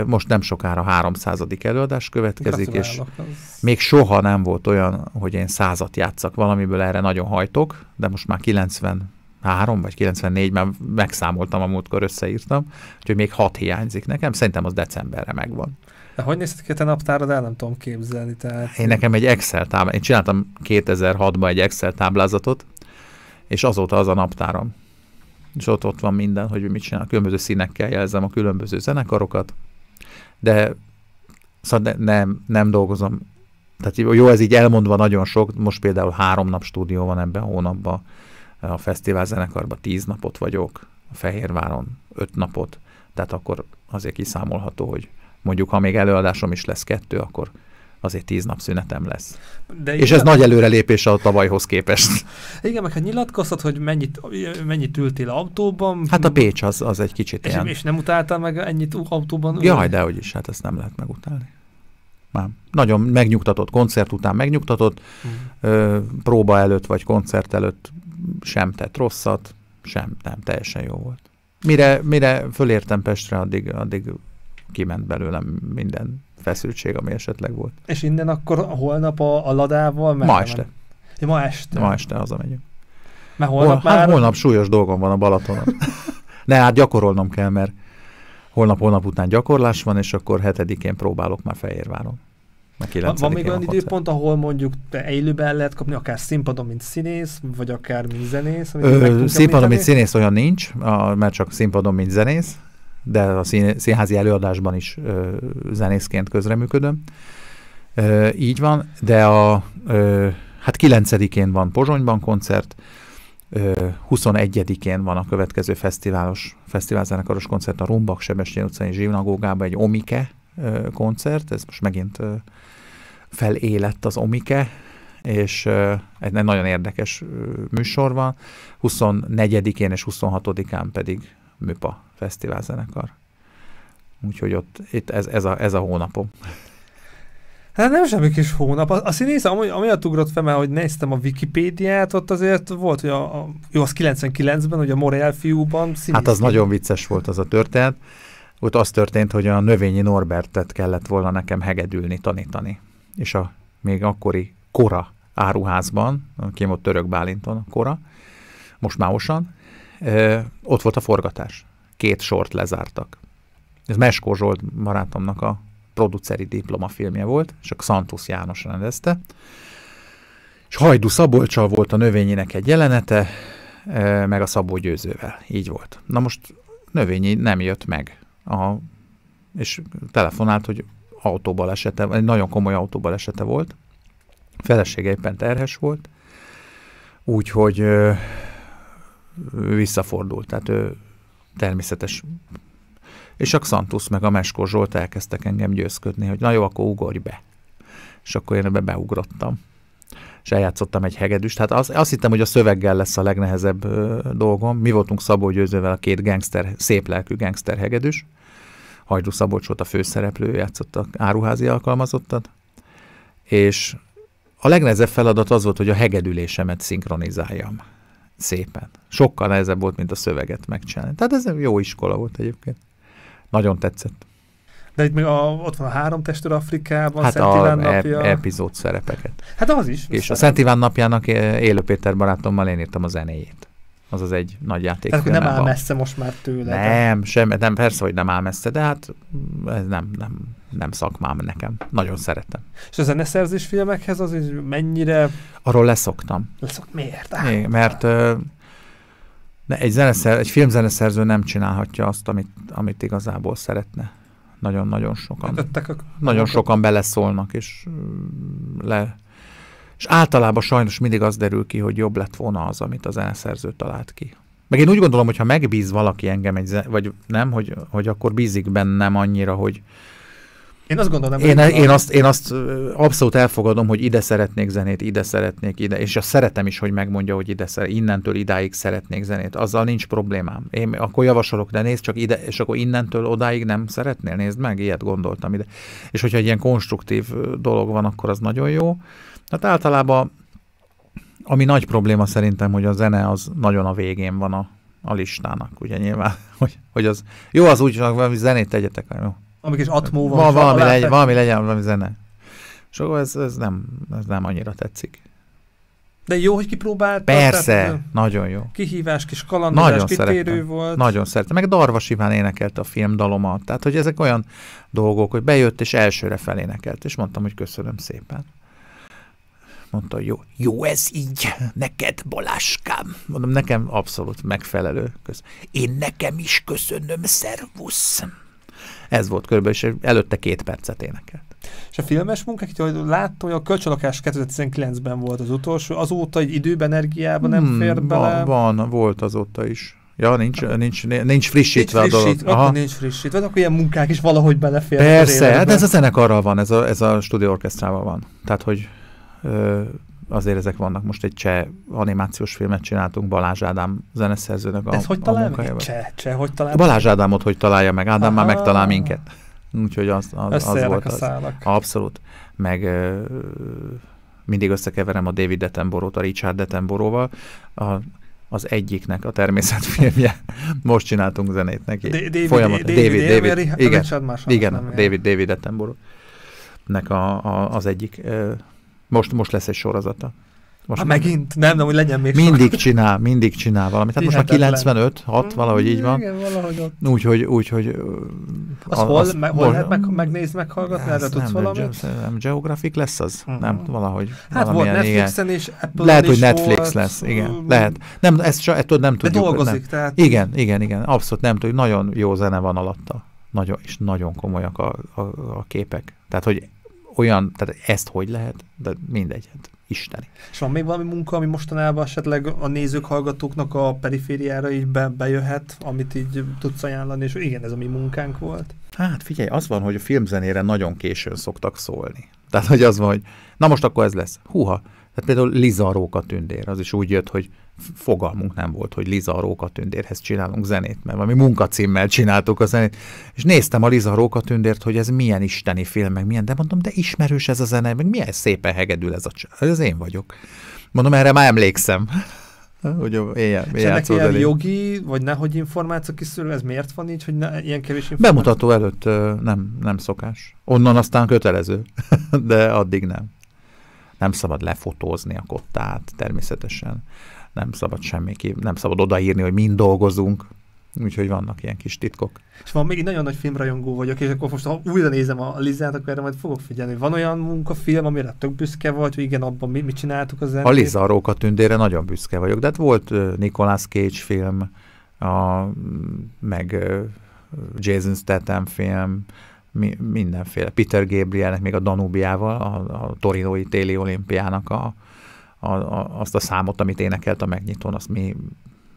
Most nem sokára 300. előadás következik, Gratulálok, és még soha nem volt olyan, hogy én százat játszak valamiből, erre nagyon hajtok, de most már 90 3 vagy 94, mert megszámoltam a múltkor, összeírtam, úgyhogy még hat hiányzik nekem, szerintem az decemberre megvan. De hogy nézted ki a te naptárad, el nem tudom képzelni. Tehát... Én nekem egy Excel táblázat, én csináltam 2006-ban egy Excel táblázatot, és azóta az a naptáram. És ott ott van minden, hogy mit csinál. Különböző színekkel jelzem a különböző zenekarokat, de szóval ne, nem, nem dolgozom. Tehát jó, ez így elmondva nagyon sok, most például három nap stúdió van ebben a hónapban, a fesztivál zenekarban tíz napot vagyok, a Fehérváron öt napot, tehát akkor azért kiszámolható, hogy mondjuk ha még előadásom is lesz kettő, akkor azért tíz nap szünetem lesz. De és igen, ez nagy előrelépés a tavalyhoz képest. Igen, meg hát nyilatkoztat, hogy mennyit, mennyit ültél autóban. Hát a Pécs az, az egy kicsit és, ilyen. És nem utáltál meg ennyit autóban? Jaj, de hogy is, hát ezt nem lehet megutálni. Már nagyon megnyugtatott, koncert után megnyugtatott, uh-huh. ö, próba előtt vagy koncert előtt sem tett rosszat, sem, nem, teljesen jó volt. Mire, mire fölértem Pestre, addig, addig kiment belőlem minden feszültség, ami esetleg volt. És innen akkor holnap a, a ladával? ma este. Ja, ma este? Ma este hazamegyünk. Mert holnap Hol, hát már... Hát holnap súlyos dolgom van a Balatonon. ne, hát gyakorolnom kell, mert holnap-holnap után gyakorlás van, és akkor hetedikén próbálok már Fehérváron. Van, van még olyan időpont, ahol mondjuk te élőben el lehet kapni, akár színpadon, mint színész, vagy akár mint zenész? Ö, színpadon, mint színész olyan nincs, a, mert csak színpadon, mint zenész de a színházi előadásban is ö, zenészként közreműködöm. Ö, így van, de a, ö, hát 9-én van Pozsonyban koncert, 21-én van a következő fesztiválos, fesztiválzenekaros koncert a Rumbak Sebestyén utcai zsivnagógában, egy Omike koncert, ez most megint felélett az Omike, és egy nagyon érdekes műsor van. 24-én és 26-án pedig MÜPA zenekar. Úgyhogy ott, itt ez, ez, a, ez a hónapom. Hát nem semmi kis hónap. A színész, ami, amiatt ugrott fel, mert hogy néztem a Wikipédiát, ott azért volt, hogy a, a jó, az 99-ben, hogy a Morel fiúban színész. Hát az nagyon vicces volt az a történet. Ott az történt, hogy a növényi Norbertet kellett volna nekem hegedülni, tanítani. És a még akkori kora áruházban, kim ott Török Bálinton a kora, most máosan, ott volt a forgatás két sort lezártak. Ez Meskó Zsolt barátomnak a produceri diplomafilmje volt, és a Xantusz János rendezte. És Hajdu Szabolcsal volt a növényének egy jelenete, e, meg a Szabó Győzővel. Így volt. Na most növényi nem jött meg. A, és telefonált, hogy autóbalesete, egy nagyon komoly autóbalesete volt. A felesége éppen terhes volt, úgyhogy visszafordult. Tehát ő természetes. És a Xantusz meg a Meskó Zsolt elkezdtek engem győzködni, hogy na jó, akkor ugorj be. És akkor én ebbe beugrottam. És eljátszottam egy hegedűst. Hát azt, azt hittem, hogy a szöveggel lesz a legnehezebb ö, dolgom. Mi voltunk Szabó Győzővel a két gangster, szép lelkű gangster hegedűs. Hajdú Szabolcs volt a főszereplő, játszott a áruházi alkalmazottat. És a legnehezebb feladat az volt, hogy a hegedülésemet szinkronizáljam szépen. Sokkal nehezebb volt, mint a szöveget megcsinálni. Tehát ez jó iskola volt egyébként. Nagyon tetszett. De itt még a, ott van a három testőr Afrikában, hát Szent a Iván napja. E- epizód szerepeket. Hát az is. És a Szent Iván napjának élő Péter barátommal én írtam a zenéjét. Az az egy nagy játék. Tehát nem áll messze most már tőle. Nem, sem, nem, persze, hogy nem áll messze, de hát ez nem, nem, nem szakmám nekem. Nagyon szeretem. És a zeneszerzés filmekhez az így mennyire... Arról leszoktam. Leszok, miért? Á, é, mert ö, egy, zeneszer, egy filmzeneszerző nem csinálhatja azt, amit, amit igazából szeretne. Nagyon-nagyon sokan. a... Nagyon sokan beleszólnak, és le... És általában sajnos mindig az derül ki, hogy jobb lett volna az, amit a zeneszerző talált ki. Meg én úgy gondolom, hogy ha megbíz valaki engem, egy, vagy nem, hogy, hogy akkor bízik bennem annyira, hogy, én azt gondolom, én, hogy... E- én, én, azt, én azt abszolút elfogadom, hogy ide szeretnék zenét, ide szeretnék ide, és azt szeretem is, hogy megmondja, hogy ide szeretnék, innentől idáig szeretnék zenét. Azzal nincs problémám. Én akkor javasolok, de nézd csak ide, és akkor innentől odáig nem szeretnél, nézd meg, ilyet gondoltam ide. És hogyha egy ilyen konstruktív dolog van, akkor az nagyon jó. Hát általában ami nagy probléma szerintem, hogy a zene az nagyon a végén van a, a listának, ugye nyilván, hogy, hogy az jó az úgy, hogy zenét tegyetek, jó, ami kis atmó van. Val, valami, legyen, valami legyen, valami zene. És akkor ez, ez, nem, ez nem annyira tetszik. De jó, hogy kipróbált. Persze, tehát, nagyon jó. Kihívás, kis kalandozás, nagyon kitérő szerettem. volt. Nagyon szerettem. Meg Darvas Iván énekelt a film dalomat. Tehát, hogy ezek olyan dolgok, hogy bejött és elsőre felénekelt, és mondtam, hogy köszönöm szépen. Mondta, hogy jó, jó ez így, neked Balázskám. Mondom, nekem abszolút megfelelő. Köszönöm. Én nekem is köszönöm, szervusz. Ez volt körülbelül, és előtte két percet énekelt. És a filmes munkák, hogy ahogy láttam, hogy a kölcsönlakás 2019-ben volt az utolsó, azóta egy időben, energiában nem hmm, fér bele. Van, van, volt azóta is. Ja, nincs, hát, nincs, nincs frissítve nincs frissít, a dolog. Aha. Akkor nincs frissítve, hát akkor ilyen munkák is valahogy beleférnek. Persze, de hát ez a zenekarral van, ez a, ez a stúdióorkesztrával van. Tehát, hogy ö, azért ezek vannak. Most egy cseh animációs filmet csináltunk Balázs Ádám zeneszerzőnek a Ez hogy talál meg? Cseh, cseh, hogy talál Balázs Ádámot hogy találja meg? Ádám Aha. már megtalál minket. Úgyhogy az, az, az volt a az. Abszolút. Meg ö, mindig összekeverem a David Detenborót a Richard Detenboróval. A, az egyiknek a természetfilmje. Most csináltunk zenét neki. David, David, David, David, David, David, igen, igen, David, David David, nek a, David, az egyik David, most, most lesz egy sorozata. Most ha megint? Nem, nem, hogy legyen még Mindig sor. csinál, mindig csinál valamit. Hát Hihetetlen. most már 95, 6, valahogy így van. Igen, valahogy ott. Úgyhogy, úgyhogy... Az, az hol, az, me, hol lehet meg, megnézni, meghallgatni, erre tudsz valamit? nem, Geographic lesz az? Uh-huh. Nem, valahogy. Hát volt Netflixen igen. és apple Lehet, hogy Netflix volt, lesz, igen, mhm. lehet. Nem, ezt, csak, ettől nem tudjuk. De dolgozik, nem. tehát... Igen, igen, igen, abszolút nem tudjuk. Nagyon jó zene van alatta. Nagyon, és nagyon komolyak a, a, a képek. Tehát, hogy olyan, tehát ezt hogy lehet, de mindegy, hát isteni. És van még valami munka, ami mostanában esetleg a nézők, hallgatóknak a perifériára így be, bejöhet, amit így tudsz ajánlani, és igen, ez a mi munkánk volt? Hát figyelj, az van, hogy a filmzenére nagyon későn szoktak szólni. Tehát, hogy az van, hogy na most akkor ez lesz. Húha, tehát például Liza Róka tündér, az is úgy jött, hogy fogalmunk nem volt, hogy Liza Róka tündérhez csinálunk zenét, mert valami munkacímmel csináltuk a zenét. És néztem a Liza Róka tündért, hogy ez milyen isteni film, meg milyen, de mondom, de ismerős ez a zene, meg milyen szépen hegedül ez a család. Ez én vagyok. Mondom, erre már emlékszem. hogy éjjel, És ennek ilyen jogi, vagy nehogy információ kiszűrő, ez miért van így, hogy ne, ilyen kevés információ? Bemutató előtt nem, nem szokás. Onnan aztán kötelező, de addig nem nem szabad lefotózni a kottát természetesen, nem szabad semmi, nem szabad odaírni, hogy mind dolgozunk, Úgyhogy vannak ilyen kis titkok. És van még egy nagyon nagy filmrajongó vagyok, és akkor most, ha újra nézem a Lizát, akkor erre majd fogok figyelni. Van olyan munkafilm, amire tök büszke vagy, hogy igen, abban mi, mit csináltuk az zenét? A Liza Róka tündére nagyon büszke vagyok, de hát volt Nicolas Cage film, a, meg Jason Statham film, mi, mindenféle. Peter Gabrielnek még a Danubiával, a, a Torinoi téli olimpiának a, a, a, azt a számot, amit énekelt a megnyitón, azt mi,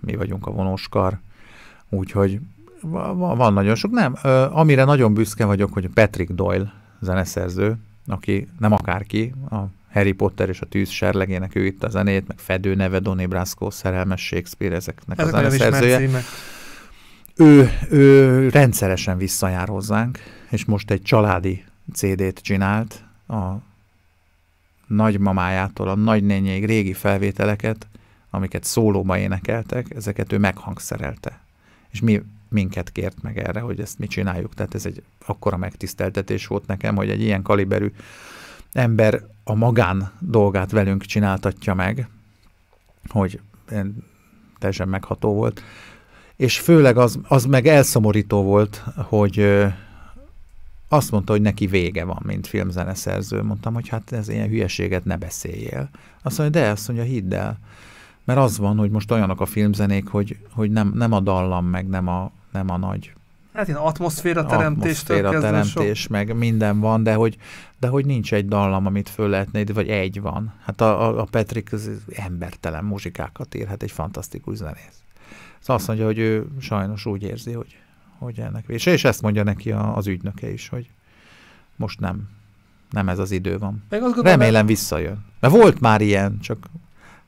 mi vagyunk a vonóskar. Úgyhogy van, van nagyon sok. Nem, amire nagyon büszke vagyok, hogy Patrick Doyle zeneszerző, aki nem akárki, a Harry Potter és a tűz serlegének ő itt a zenét, meg Fedő neve, Donnie Brasco, Szerelmes Shakespeare, ezeknek Ezek a zeneszerzője. Ő, ő rendszeresen visszajár hozzánk, és most egy családi CD-t csinált a nagymamájától a nagynényéig régi felvételeket, amiket szólóba énekeltek, ezeket ő meghangszerelte. És mi minket kért meg erre, hogy ezt mi csináljuk. Tehát ez egy akkora megtiszteltetés volt nekem, hogy egy ilyen kaliberű ember a magán dolgát velünk csináltatja meg, hogy teljesen megható volt. És főleg az, az meg elszomorító volt, hogy azt mondta, hogy neki vége van, mint filmzeneszerző. Mondtam, hogy hát ez ilyen hülyeséget ne beszéljél. Azt mondja, de azt mondja, hidd el. Mert az van, hogy most olyanok a filmzenék, hogy, hogy nem, nem a dallam, meg nem a, nem a nagy Hát ilyen atmoszféra teremtés, atmoszféra teremtés, sok... meg minden van, de hogy, de hogy nincs egy dallam, amit föl lehetne, vagy egy van. Hát a, a Petrik az embertelen muzsikákat ír, hát egy fantasztikus zenész. Szóval azt mondja, hogy ő sajnos úgy érzi, hogy hogy ennek vése. És ezt mondja neki a, az ügynöke is, hogy most nem. Nem ez az idő van. Meg azt gondolom, Remélem mert... visszajön. Mert volt már ilyen, csak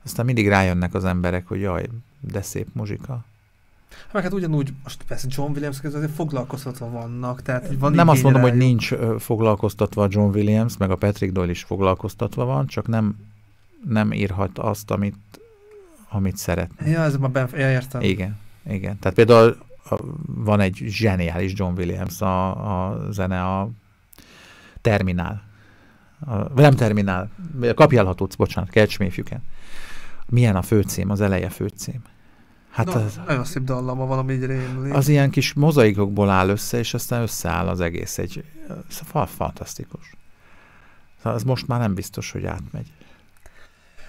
aztán mindig rájönnek az emberek, hogy jaj, de szép muzsika. Meg hát ugyanúgy, most persze John Williams azért foglalkoztatva vannak, tehát van Nem azt mondom, rájuk. hogy nincs foglalkoztatva a John Williams, meg a Patrick Doyle is foglalkoztatva van, csak nem, nem írhat azt, amit, amit szeretne. Ja, ez már benf- ja, értem. Igen, igen. Tehát például van egy zseniális John Williams a, a zene, a Terminál. A, nem Terminál, kapjálható, bocsánat, Catch Me If You Can. Milyen a főcím, az eleje főcím. Hát Na, az, nagyon szép dallama, valami így rémli. Az ilyen kis mozaikokból áll össze, és aztán összeáll az egész. Egy, ez fantasztikus. Szóval ez most már nem biztos, hogy átmegy.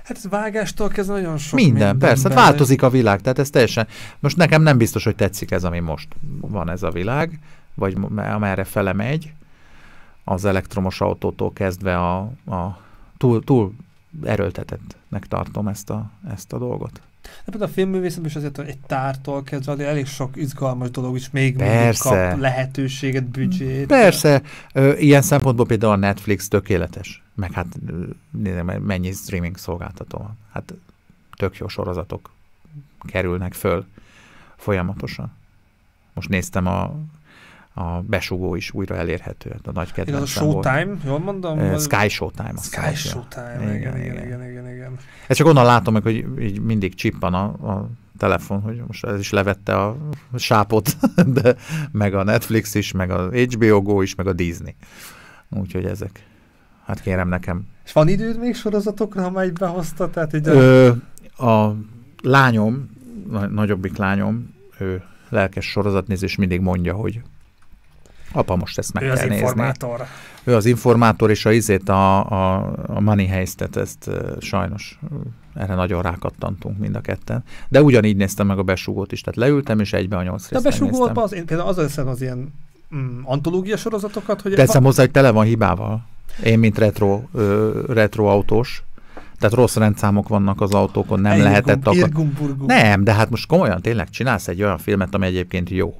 Hát ez vágástól kezdve nagyon sok Minden, minden persze, benne. Hát változik a világ, tehát ez teljesen... Most nekem nem biztos, hogy tetszik ez, ami most van ez a világ, vagy amerre fele megy, az elektromos autótól kezdve a, a túl, túl erőltetettnek tartom ezt a, ezt a dolgot. De hát például a filmművészetben is azért egy tártól kezdve elég sok izgalmas dolog is még Persze. mindig kap lehetőséget, büdzsét. Persze, ilyen szempontból például a Netflix tökéletes, meg hát mennyi streaming szolgáltató van. Hát tök jó sorozatok kerülnek föl folyamatosan. Most néztem a a besugó is újra elérhető, hát a nagy kedvencem Ez a Showtime, volt. jól mondom? Uh, Sky Showtime. Sky Showtime, igen igen, igen, igen, igen, igen. Ezt csak onnan látom meg, hogy így mindig csippan a, a telefon, hogy most ez is levette a sápot, de meg a Netflix is, meg a HBO Go is, meg a Disney. Úgyhogy ezek. Hát kérem nekem. És van időd még sorozatokra, ha már így behozta? Tehát így a... Ö, a lányom, nagyobbik lányom, ő lelkes és mindig mondja, hogy Apa, most ezt meg ő kell az nézni. informátor. Ő az informátor, és a izét, a, a, a money heist ezt sajnos erre nagyon rákattantunk mind a ketten. De ugyanígy néztem meg a besugót is, tehát leültem, és egybe a nyolc De a besugó az, én például az hiszem az ilyen mm, antológia sorozatokat, hogy... Teszem hozzá, hogy tele van hibával. Én, mint retro, ö, retro autós, tehát rossz rendszámok vannak az autókon, nem Ejjgum, lehetett akkor... Nem, de hát most komolyan tényleg csinálsz egy olyan filmet, ami egyébként jó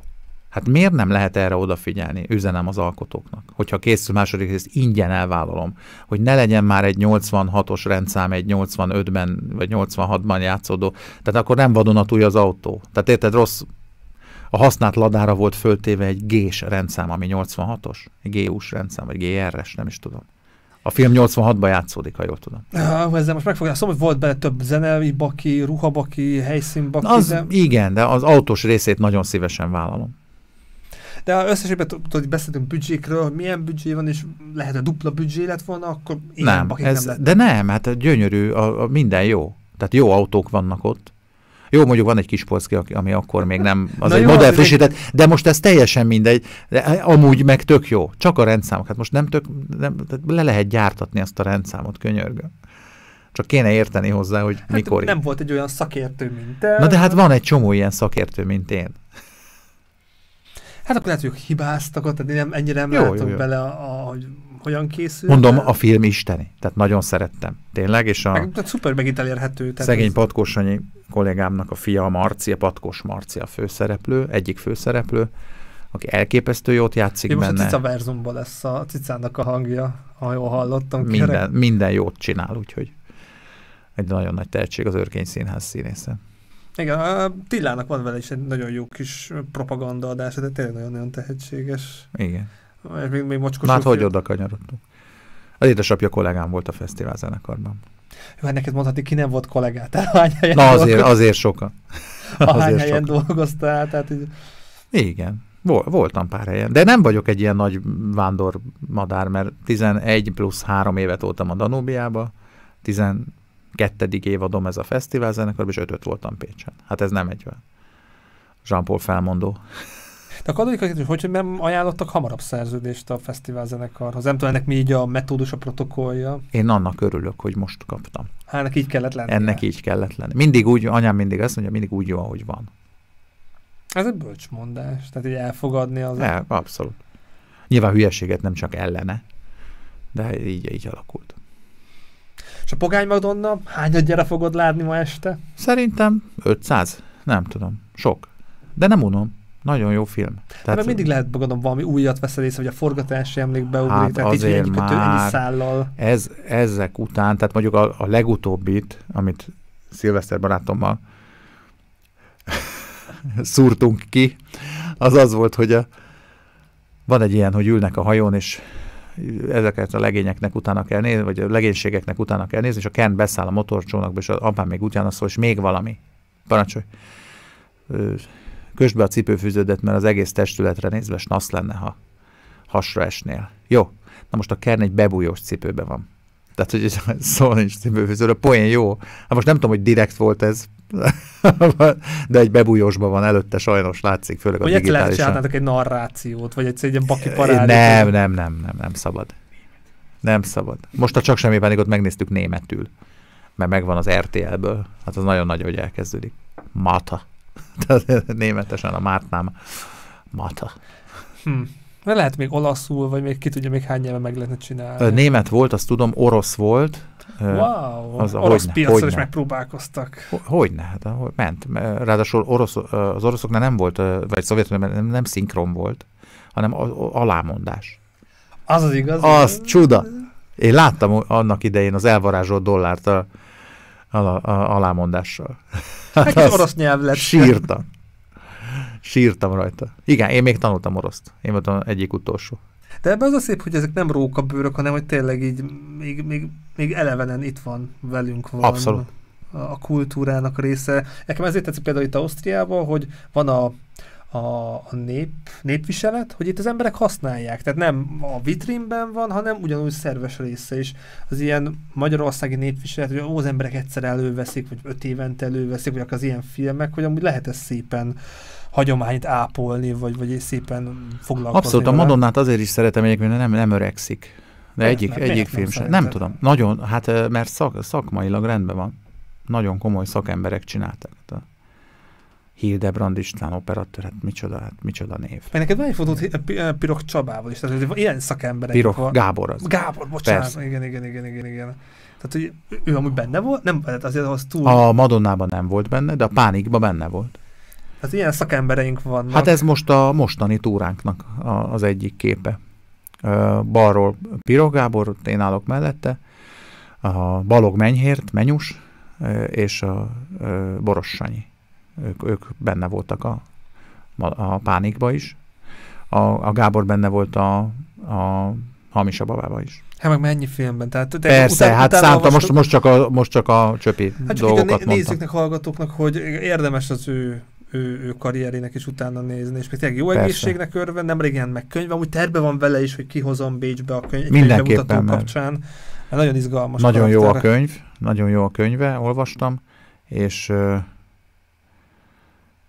Hát miért nem lehet erre odafigyelni, üzenem az alkotóknak? Hogyha készül második részt, ingyen elvállalom, hogy ne legyen már egy 86-os rendszám, egy 85-ben vagy 86-ban játszódó, tehát akkor nem vadonatúj az autó. Tehát érted, rossz, a használt ladára volt föltéve egy G-s rendszám, ami 86-os, G-us rendszám, vagy GR-es, nem is tudom. A film 86-ban játszódik, ha jól tudom. Ah, ezzel most megfogja. Szóval volt bele több zenei baki, ruhabaki, helyszínbaki. Az, de... Igen, de az autós részét nagyon szívesen vállalom. De összességben tudod, beszéltünk büdzsékről, hogy milyen büdzsé van, és lehet, a dupla büdzsé lett volna, akkor igen, nem, ez, nem lett. De nem, hát gyönyörű, a, a minden jó. Tehát jó autók vannak ott, jó, mondjuk van egy kis polszki, ami akkor még nem, az Na egy jó, modell frissített, de most ez teljesen mindegy, de eh, amúgy meg tök jó, csak a rendszámok, hát most nem tök, nem, le lehet gyártatni azt a rendszámot, könyörgöm. Csak kéne érteni hozzá, hogy hát mikor. Nem volt egy olyan szakértő, mint te. Na de hát van egy csomó ilyen szakértő, mint én. Hát akkor lehet, hogy hibáztak ott, tehát én nem, ennyire nem jó, jó, jó. bele, a, a, hogy hogyan készül. Mondom, a film isteni. Tehát nagyon szerettem. Tényleg, és a... Meg, tehát szuper megint elérhető. Tehát szegény ez... patkósanyi kollégámnak a fia, a Marci, a patkós Marci a főszereplő, egyik főszereplő, aki elképesztő jót játszik Én benne. Most a Cica verzumban lesz a Cicának a hangja, ha jól hallottam. Minden, kerek. minden jót csinál, úgyhogy egy nagyon nagy tehetség az Örkény Színház színésze. Igen, a Tillának van vele is egy nagyon jó kis propaganda adás, de tényleg nagyon-nagyon tehetséges. Igen. És még, még mocskos. Hát, hogy oda kanyarodtunk. Az édesapja kollégám volt a fesztivál zenekarban. Jó, hát neked mondhatni, ki nem volt kollégát, Na azért, azért sokan. Hány azért helyen sokan. dolgoztál, tehát így... Igen, voltam pár helyen, de nem vagyok egy ilyen nagy vándormadár, mert 11 plusz 3 évet voltam a Danubiába, kettedik évadom ez a fesztivál zenekar, és ötöt voltam Pécsen. Hát ez nem egy olyan. Jean-Paul felmondó. De akkor adódik, hogy hogy nem ajánlottak hamarabb szerződést a fesztivál zenekarhoz? Nem tudom, ennek mi így a metódus, a protokollja? Én annak örülök, hogy most kaptam. Hát ennek így kellett lenni. Ennek így kellett lenni. Mindig úgy, anyám mindig azt mondja, mindig úgy jó, ahogy van. Ez egy bölcsmondás, tehát így elfogadni az... Ne, abszolút. Nyilván hülyeséget nem csak ellene, de így, így alakult. És a Pogány Madonna gyere fogod látni ma este? Szerintem 500. Nem tudom. Sok. De nem unom. Nagyon jó film. Hát tehát, mindig lehet, gondolom, valami újat veszel észre, hogy a forgatási emlék beugrik, hát tehát így ennyi kötő, ennyi szállal. Ez, ezek után, tehát mondjuk a, a legutóbbit, amit Szilveszter barátommal szúrtunk ki, az az volt, hogy a, van egy ilyen, hogy ülnek a hajón, és ezeket a legényeknek utána kell nézni, vagy a legénységeknek utána kell nézni, és a Ken beszáll a motorcsónakba, és az apám még utána szól, és még valami. Parancsolj. Kösd be a cipőfűződet, mert az egész testületre nézve snasz lenne, ha hasra esnél. Jó. Na most a Ken egy bebújós cipőben van. Tehát, hogy szó nincs a poén jó. Hát most nem tudom, hogy direkt volt ez, de egy bebújósban van előtte, sajnos látszik, főleg vagy a digitálisan. Hogy lehet egy narrációt, vagy egy, egy ilyen baki parádét. Nem, nem, nem, nem, nem szabad. Nem szabad. Most a Csak Semmi ott megnéztük németül, mert megvan az RTL-ből. Hát az nagyon nagy, hogy elkezdődik. Mata. Németesen a Mártnám. Mata. Hm. De lehet még olaszul, vagy még ki tudja, még hány nyelven meg lehetne csinálni. Német volt, azt tudom, orosz volt, Wow, az, orosz hogyne, piacon hogyne. is megpróbálkoztak. Hogyne, hát ment. Ráadásul orosz, az oroszoknál nem volt, vagy Szovjetunióban nem, nem szinkron volt, hanem alámondás. Az az igaz. Az igaz. csuda. Én láttam annak idején az elvarázsolt dollárt a, a, a, a alámondással. Hát az orosz nyelv lett. Sírtam. Sírtam rajta. Igen, én még tanultam oroszt. Én voltam egyik utolsó. De ebben az a szép, hogy ezek nem rókabőrök, hanem hogy tényleg így még, még, még elevenen itt van velünk van. Abszolút a kultúrának része. Nekem ezért tetszik például itt Ausztriában, hogy van a a, a nép, népviselet, hogy itt az emberek használják. Tehát nem a vitrínben van, hanem ugyanúgy szerves része is. Az ilyen magyarországi népviselet, hogy az emberek egyszer előveszik, vagy öt évente előveszik, vagy az ilyen filmek, hogy amúgy lehet ez szépen hagyományt ápolni, vagy, vagy szépen foglalkozni. Abszolút, a Madonnát azért is szeretem egyébként, mert nem, nem öregszik. De Én egyik, nem, egyik film nem sem. Nem tudom. Nagyon, hát mert szak, szakmailag rendben van. Nagyon komoly szakemberek csinálták. Tehát Hildebrand István operatőr, hát micsoda, hát micsoda név. Meg neked van egy fotót eh, Pirok Csabával is, tehát ilyen szakemberek. Pirok van. Gábor az. Gábor, bocsánat, Persze. igen, igen, igen, igen, igen. Tehát, hogy ő amúgy benne volt, nem, volt hát azért az túl... A Madonnában nem volt benne, de a Pánikban benne volt. Tehát ilyen szakembereink vannak. Hát ez most a mostani túránknak az egyik képe. Balról Pirok Gábor, én állok mellette, a Balog Menyhért, Menyus, és a Borossanyi. Ők, ők benne voltak a, a pánikba is. A, a Gábor benne volt a, a hamis a babába is. Hát meg mennyi filmben? Tehát, de Persze, utána, hát utána számta, most, most, csak a, most csak a csöpi hát csak dolgokat mondtam. Nézzüknek, hallgatóknak, hogy érdemes az ő ő, ő karrierének is utána nézni, és még tényleg jó Persze. egészségnek örve, nem régen meg könyv, amúgy terve van vele is, hogy kihozom Bécsbe a könyv, Mindenképpen, mert kapcsán. Mert nagyon izgalmas. Nagyon jó a könyv, nagyon jó a könyve, olvastam, és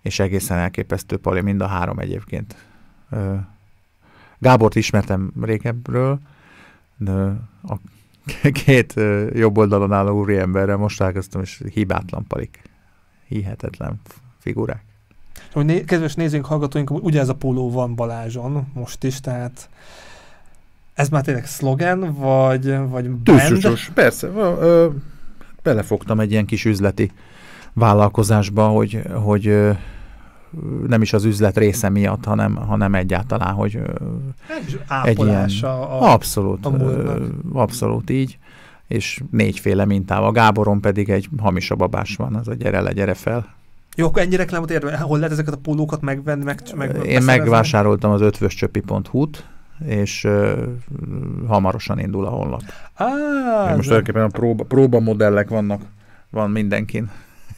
és egészen elképesztő pali, mind a három egyébként. Gábort ismertem régebbről, de a két jobb oldalon álló úriemberrel most találkoztam, és hibátlan palik. Hihetetlen figurák. Hogy né- kedves nézőink, hallgatóink, ugye ez a póló van Balázson most is, tehát ez már tényleg szlogen, vagy, vagy band? Tűzsúcsos, persze. Ö, ö, belefogtam egy ilyen kis üzleti vállalkozásba, hogy, hogy nem is az üzlet része miatt, hanem, hanem egyáltalán, hogy egy ilyen... A, abszolút, a abszolút így és négyféle mintával. Gáboron pedig egy hamis babás van, az a gyere le, gyere fel. Jó, akkor ennyi volt érdemes. Hol lehet ezeket a pólókat megvenni? Meg, meg, Én megvásároltam az ötvöscsöpi.hu-t, és uh, hamarosan indul a honlap. Á, Most tulajdonképpen a próba, próba modellek vannak. Van mindenkin.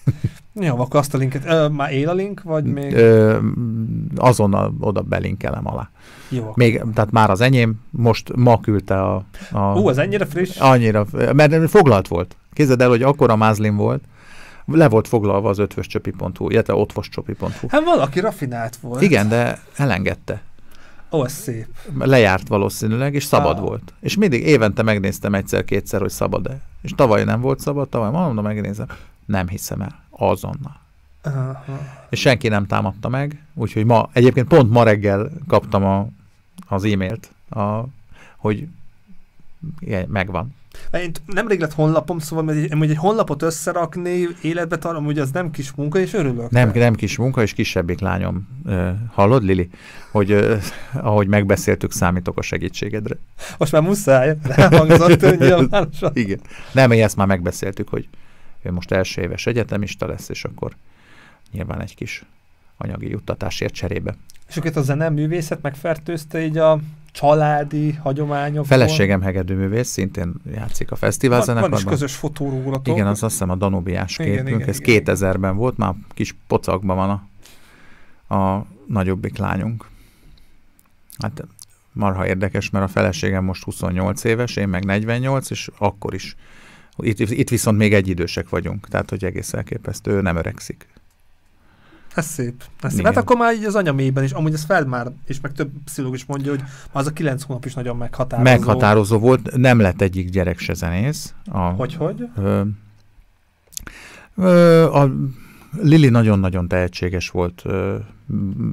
Jó, akkor azt a linket, ö, már él a link, vagy még? Ö, azonnal oda belinkelem alá. Jó. Még, tehát már az enyém, most ma küldte a... a Ú, az ennyire friss? Annyira, mert foglalt volt. Képzeld el, hogy a mázlim volt, le volt foglalva az ötvöscsopi.hu, illetve ottvoscsopi.hu. Hát valaki rafinált volt. Igen, de elengedte. Ó, ez szép. Lejárt valószínűleg, és szabad ah. volt. És mindig évente megnéztem egyszer-kétszer, hogy szabad-e. És tavaly nem volt szabad, tavaly mondom, megnézem nem hiszem el, azonnal. Aha. És senki nem támadta meg, úgyhogy ma, egyébként pont ma reggel kaptam a, az e-mailt, a, hogy igen, megvan. Én nemrég lett honlapom, szóval egy, egy honlapot összerakni, életbe tartom, hogy az nem kis munka, és örülök. Nem, nem kis munka, és kisebbik lányom. hallod, Lili? Hogy ahogy megbeszéltük, számítok a segítségedre. Most már muszáj, elhangzott nyilvánosan. Igen. Nem, ezt már megbeszéltük, hogy ő most első éves egyetemista lesz, és akkor nyilván egy kis anyagi juttatásért cserébe. És akkor a művészet megfertőzte így a családi hagyományokból. Feleségem művész, szintén játszik a fesztivál van, Van is közös fotórólatok. Igen, az azt hiszem a Danubiás igen, képünk. Igen, Ez igen. 2000-ben volt, már kis pocakban van a, a nagyobbik lányunk. Hát marha érdekes, mert a feleségem most 28 éves, én meg 48, és akkor is itt, itt viszont még egy idősek vagyunk, tehát hogy egész elképesztő, nem öregszik. Ez szép. Ez szép. Hát akkor már így az anyamében is, amúgy ez fel már, és meg több pszichológus mondja, hogy az a kilenc hónap is nagyon meghatározó. Meghatározó volt, nem lett egyik gyerek se zenész. A, hogy, hogy? Ö, ö, a Lili nagyon-nagyon tehetséges volt ö,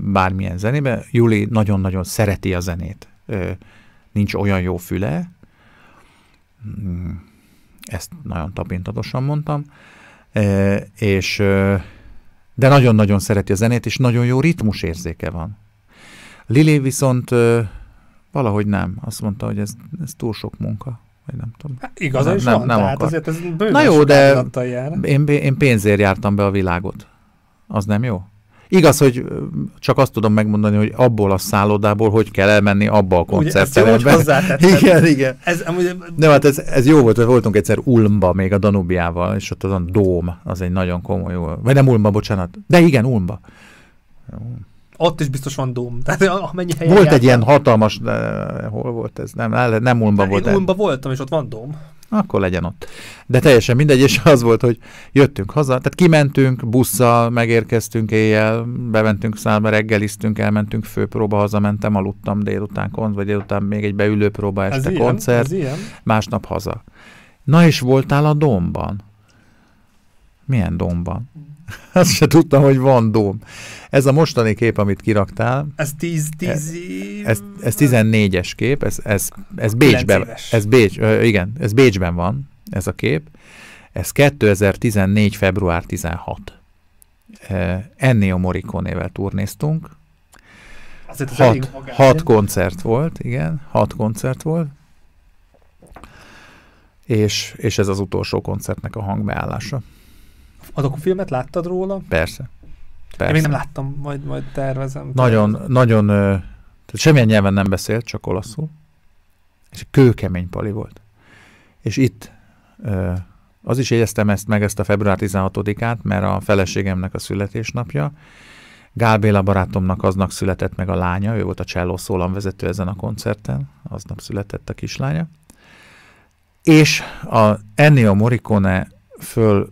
bármilyen zenében. Juli nagyon-nagyon szereti a zenét. Ö, nincs olyan jó füle. Hmm. Ezt nagyon tapintatosan mondtam. E, és, de nagyon-nagyon szereti a zenét, és nagyon jó ritmus érzéke van. Lili viszont valahogy nem. Azt mondta, hogy ez, ez túl sok munka vagy nem tudom. Hát igaz nem, is nem, van, nem tehát akar. azért ez Na jó, de jár. én, én pénzért jártam be a világot. Az nem jó? Igaz, hogy csak azt tudom megmondani, hogy abból a szállodából hogy kell elmenni abba a hát koncertterembe. Igen, igen. Ez, amúgy... De hát ez, ez jó volt, hogy voltunk egyszer Ulmba még a Danubiával, és ott az a Dóm, az egy nagyon komoly, vagy nem Ulmba, bocsánat. De igen, Ulmba. Ott is biztos van Dóm. Tehát amennyi helyen Volt jártam. egy ilyen hatalmas, de hol volt ez? Nem, nem Ulmba hát volt. Én Ulmba voltam, és ott van Dóm akkor legyen ott. De teljesen mindegy, és az volt, hogy jöttünk haza, tehát kimentünk, busszal megérkeztünk éjjel, bementünk szállba, reggeliztünk, elmentünk főpróba, hazamentem, aludtam délután, konz, vagy délután még egy beülő próba este ez ilyen, koncert, ez ilyen. másnap haza. Na és voltál a domban? Milyen domban? Azt se tudtam, hogy van dóm. Ez a mostani kép, amit kiraktál. Ez 10 tíz e- ez, ez, ez 14-es kép, ez, ez, ez Bécsben. Ez Bécs, igen, ez Bécsben van, ez a kép. Ez 2014. február 16. Ennél a vel turnéztunk. az hat, hat koncert volt, igen, hat koncert volt. És, és ez az utolsó koncertnek a hangbeállása. A dokufilmet láttad róla? Persze. Persze. Én még nem láttam, majd, majd tervezem. Nagyon, tervezem. nagyon, tehát semmilyen nyelven nem beszélt, csak olaszul. És kőkemény pali volt. És itt az is éreztem ezt meg, ezt a február 16-át, mert a feleségemnek a születésnapja. Gál Béla barátomnak aznak született meg a lánya, ő volt a cselló szólamvezető ezen a koncerten, aznap született a kislánya. És a Ennio Morricone föl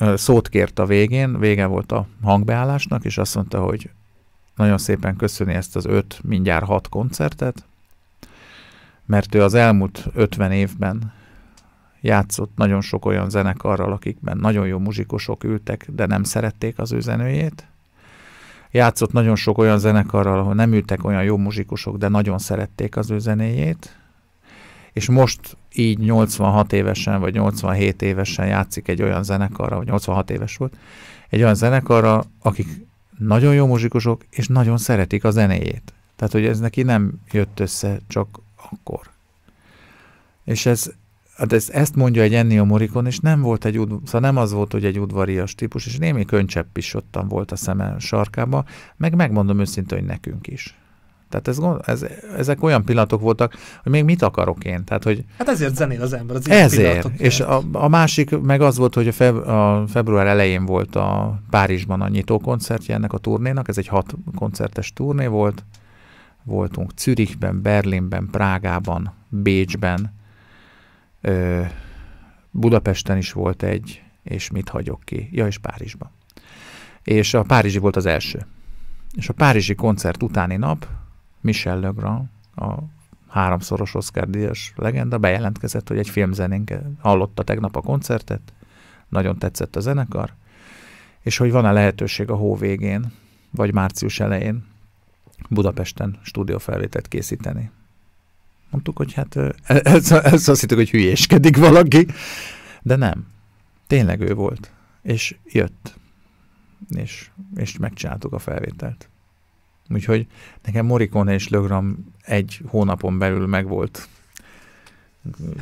szót kért a végén, vége volt a hangbeállásnak, és azt mondta, hogy nagyon szépen köszöni ezt az öt, mindjárt hat koncertet, mert ő az elmúlt 50 évben játszott nagyon sok olyan zenekarral, akikben nagyon jó muzsikusok ültek, de nem szerették az ő zenőjét. Játszott nagyon sok olyan zenekarral, ahol nem ültek olyan jó muzsikusok, de nagyon szerették az ő zenéjét és most így 86 évesen, vagy 87 évesen játszik egy olyan zenekarra, vagy 86 éves volt, egy olyan zenekarra, akik nagyon jó muzsikusok, és nagyon szeretik a zenéjét. Tehát, hogy ez neki nem jött össze csak akkor. És ez, hát ez ezt mondja egy Ennio Morikon, és nem volt egy, udv, szóval nem az volt, hogy egy udvarias típus, és némi könycsepp is ottan volt a szeme sarkába, meg megmondom őszintén, hogy nekünk is. Tehát ez, ez, ezek olyan pillanatok voltak, hogy még mit akarok én? Tehát, hogy hát ezért zenél az ember az Ezért. És a, a másik meg az volt, hogy a, feb, a február elején volt a Párizsban a koncertje, ennek a turnénak, ez egy hat koncertes turné volt. Voltunk Zürichben, Berlinben, Prágában, Bécsben, ö, Budapesten is volt egy, és mit hagyok ki? Ja, és Párizsban. És a Párizsi volt az első. És a Párizsi koncert utáni nap Michel Legrand, a háromszoros Oscar díjas legenda, bejelentkezett, hogy egy filmzenénk hallotta tegnap a koncertet, nagyon tetszett a zenekar, és hogy van-e lehetőség a hó végén, vagy március elején Budapesten stúdiófelvételt készíteni. Mondtuk, hogy hát ezt, azt hittük, hogy hülyéskedik valaki, de nem. Tényleg ő volt. És jött. És, és megcsináltuk a felvételt. Úgyhogy nekem Morikon és Lögram egy hónapon belül megvolt.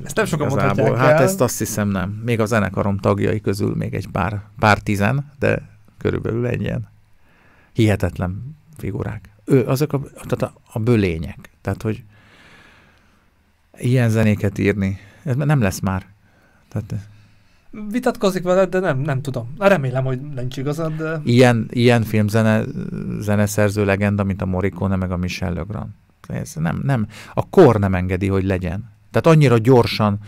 Ezt nem sokan mondhatják Hát el. ezt azt hiszem nem. Még a zenekarom tagjai közül még egy pár, pár tizen, de körülbelül egy ilyen hihetetlen figurák. Ő, azok a, tehát a, a bölények. Tehát, hogy ilyen zenéket írni, ez nem lesz már. Tehát vitatkozik veled, de nem, nem tudom. Remélem, hogy nincs igazad, de... Ilyen, ilyen filmzene, zeneszerző legenda, mint a Morricone, meg a Michel Legrand. Ez nem, nem. A kor nem engedi, hogy legyen. Tehát annyira gyorsan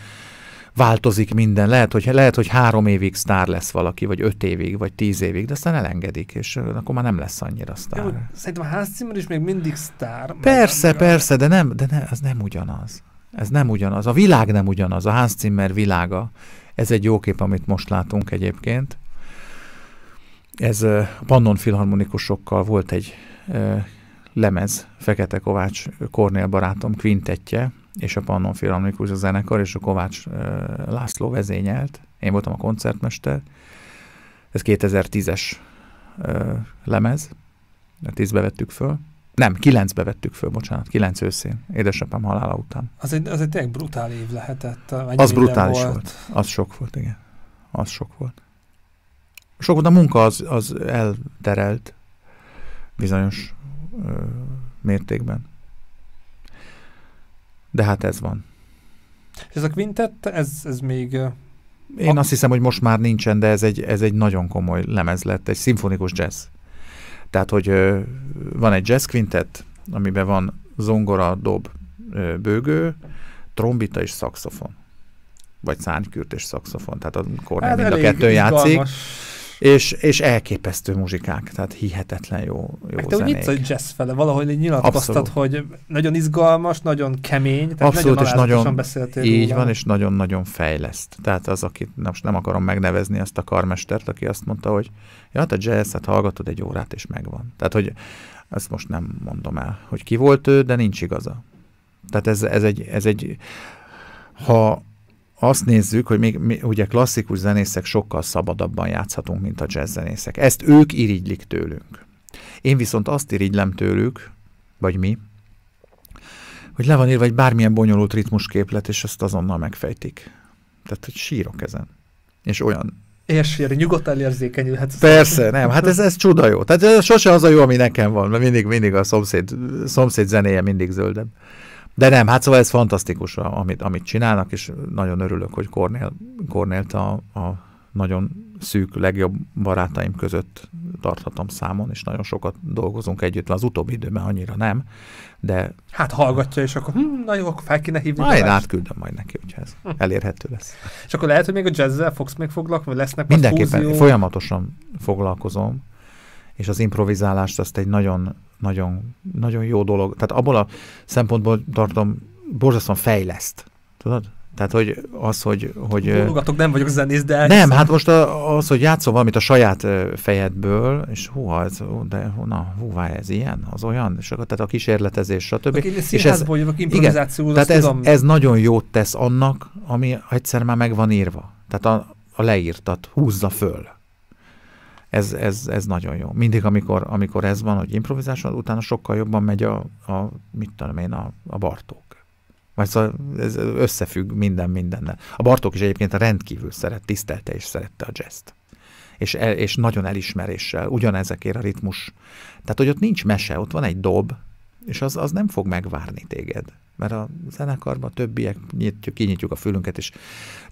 változik minden. Lehet hogy, lehet, hogy három évig sztár lesz valaki, vagy öt évig, vagy tíz évig, de aztán elengedik, és akkor már nem lesz annyira sztár. Jó, szerintem a házcímer is még mindig sztár. Persze, persze, de nem, de ne, az nem ugyanaz. Ez nem ugyanaz. A világ nem ugyanaz. A házcímer világa ez egy jó kép, amit most látunk egyébként. Ez a Pannon filharmonikusokkal volt egy ö, lemez, Fekete Kovács Kornél barátom kvintetje, és a Pannon Filharmonikus a zenekar, és a Kovács ö, László vezényelt, én voltam a koncertmester. Ez 2010-es lemez, 10 vettük föl, nem, kilencbe vettük föl, bocsánat, kilenc őszén, édesapám halála után. Az egy, az egy tényleg brutál év lehetett. Az brutális volt. volt. Az sok volt, igen. Az sok volt. Sok volt a munka, az, az elterelt bizonyos ö, mértékben. De hát ez van. És ez a kvintett, ez, ez még... Én a... azt hiszem, hogy most már nincsen, de ez egy, ez egy nagyon komoly lemez lett, egy szimfonikus jazz. Tehát, hogy van egy jazz quintet, amiben van zongora, dob, bőgő, trombita és szakszofon. Vagy szánykürt és szakszofon. Tehát a kornél hát mind a kettő játszik. És, és elképesztő muzsikák, tehát hihetetlen jó, jó Meg hát te zenék. úgy a jazz fele, valahogy így nyilatkoztat, hogy nagyon izgalmas, nagyon kemény, tehát Abszolút, nagyon és nagyon, beszéltél. Így ugye. van, és nagyon-nagyon fejleszt. Tehát az, akit most nem akarom megnevezni azt a karmestert, aki azt mondta, hogy ja, hát a jazz, hát hallgatod egy órát, és megvan. Tehát, hogy ezt most nem mondom el, hogy ki volt ő, de nincs igaza. Tehát ez, ez egy, ez egy ha azt nézzük, hogy még, mi, ugye klasszikus zenészek sokkal szabadabban játszhatunk, mint a jazz zenészek. Ezt ők irigylik tőlünk. Én viszont azt irigylem tőlük, vagy mi, hogy le van írva egy bármilyen bonyolult ritmusképlet, és ezt azonnal megfejtik. Tehát, hogy sírok ezen. És olyan Érsfér, nyugodtan érzékenyülhetsz. Persze, nem, hát ez, ez csuda jó. Tehát ez sose az a jó, ami nekem van, mert mindig, mindig a szomszéd, szomszéd zenéje mindig zöldebb. De nem, hát szóval ez fantasztikus, amit, amit csinálnak, és nagyon örülök, hogy Kornél, Kornélt a, a nagyon szűk, legjobb barátaim között tarthatom számon, és nagyon sokat dolgozunk együtt, az utóbbi időben annyira nem, de... Hát hallgatja, és akkor hm, na jó, akkor fel kéne hívni. Majd én átküldöm majd neki, hogyha ez elérhető lesz. és akkor lehet, hogy még a jazzzel fogsz még foglalkozni, vagy lesznek Mindenképpen fúzió... folyamatosan foglalkozom, és az improvizálást azt egy nagyon nagyon, nagyon jó dolog. Tehát abból a szempontból tartom, borzasztóan fejleszt. Tudod? Tehát, hogy az, hogy... hogy Bólogatok, nem vagyok zenész, de... Elhiszem. Nem, hát most az, hogy játszol valamit a saját fejedből, és hú, ez, de na, húvá, ez ilyen, az olyan, és akkor, tehát a kísérletezés, stb. Aki és ez, vagyok, improvizáció, igen, tehát tudom. ez, ez nagyon jót tesz annak, ami egyszer már meg van írva. Tehát a, a leírtat húzza föl ez, ez, ez nagyon jó. Mindig, amikor, amikor ez van, hogy improvizáson, utána sokkal jobban megy a, a mit tudom én, a, a Bartók. Vagy szóval ez összefügg minden mindennel. A Bartók is egyébként rendkívül szeret, tisztelte és szerette a jazzt. És, el, és nagyon elismeréssel, ugyanezekért a ritmus. Tehát, hogy ott nincs mese, ott van egy dob, és az, az nem fog megvárni téged. Mert a zenekarban többiek nyitjuk, kinyitjuk a fülünket, és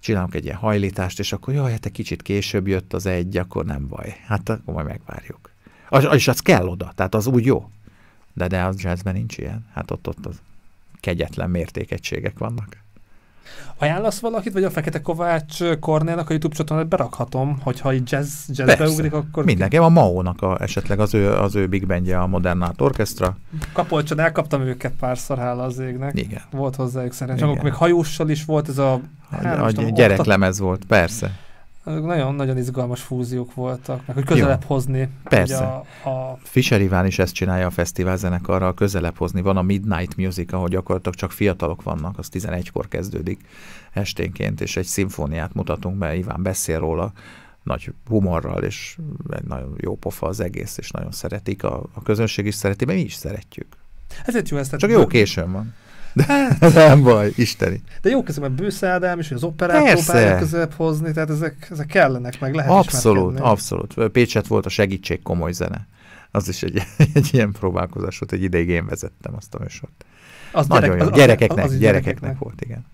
csinálunk egy ilyen hajlítást, és akkor jaj, hát egy kicsit később jött az egy, akkor nem baj. Hát akkor majd megvárjuk. Az, és az kell oda, tehát az úgy jó. De de az jazzben nincs ilyen. Hát ott, ott az kegyetlen mértékegységek vannak. Ajánlasz valakit, vagy a Fekete Kovács Kornélnak a YouTube csatornát berakhatom, hogyha egy jazz, jazz beugrik, akkor... Mindenki, a mau-nak a, esetleg az ő, az ő big bandje, a Modern Art Orchestra. Kapolcson, elkaptam őket párszor, hála az égnek. Igen. Volt hozzájuk szerencsé. Akkor még hajóssal is volt ez a... Hát, a, a gyereklemez volt, persze azok nagyon-nagyon izgalmas fúziók voltak, meg hogy közelebb Jó. hozni. Persze. A, a... Fischer Iván is ezt csinálja a fesztivál zenekarral, közelebb hozni. Van a Midnight Music, ahol gyakorlatilag csak fiatalok vannak, az 11-kor kezdődik esténként, és egy szimfóniát mutatunk be, Iván beszél róla, nagy humorral, és egy nagyon jó pofa az egész, és nagyon szeretik, a, a közönség is szereti, mert mi is szeretjük. Ezért jó ezt. Csak jó későn van. De nem baj, isteni. De jó közben Bősze Ádám is, hogy az operátor pálya közelebb hozni, tehát ezek, ezek kellenek, meg lehet Abszolút, abszolút. Pécset volt a segítség komoly zene. Az is egy, egy ilyen próbálkozás volt, egy ideig én vezettem azt a műsort. Az Nagyon gyerek, jó. Az, gyerekeknek, az, az gyerekeknek, gyerekeknek volt, igen.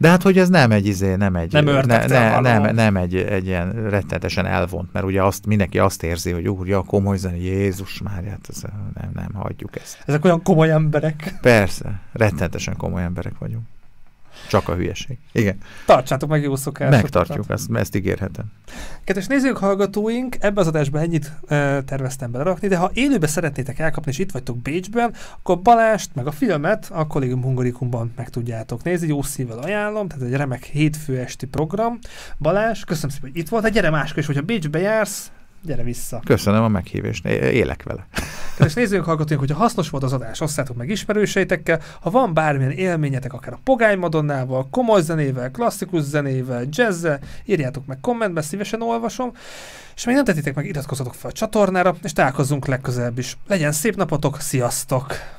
De hát, hogy ez nem egy izé, nem egy... Nem ne, ne, nem, nem egy, egy ilyen rettenetesen elvont, mert ugye azt, mindenki azt érzi, hogy úrja, a komoly zene, Jézus már, hát ez, nem, nem hagyjuk ezt. Ezek olyan komoly emberek. Persze, rettenetesen komoly emberek vagyunk. Csak a hülyeség. Igen. Tartsátok meg jó szokásokat. Megtartjuk, tehát. ezt, ezt ígérhetem. Kedves nézők, hallgatóink, ebbe az adásban ennyit e, terveztem belerakni, de ha élőbe szeretnétek elkapni, és itt vagytok Bécsben, akkor Balást, meg a filmet a Kollégium Hungarikumban meg tudjátok nézni. Jó szívvel ajánlom, tehát egy remek hétfő esti program. Balás, köszönöm szépen, hogy itt volt. egy hát gyere máskor is, hogyha Bécsbe jársz, Gyere vissza. Köszönöm a meghívást, élek vele. Kedves nézőink, hallgatóink, hogyha hasznos volt az adás, osszátok meg ismerőseitekkel. Ha van bármilyen élményetek, akár a Pogány Madonnával, komoly zenével, klasszikus zenével, jazzzel, írjátok meg kommentben, szívesen olvasom. És még nem tettétek meg, iratkozzatok fel a csatornára, és találkozunk legközelebb is. Legyen szép napotok, sziasztok!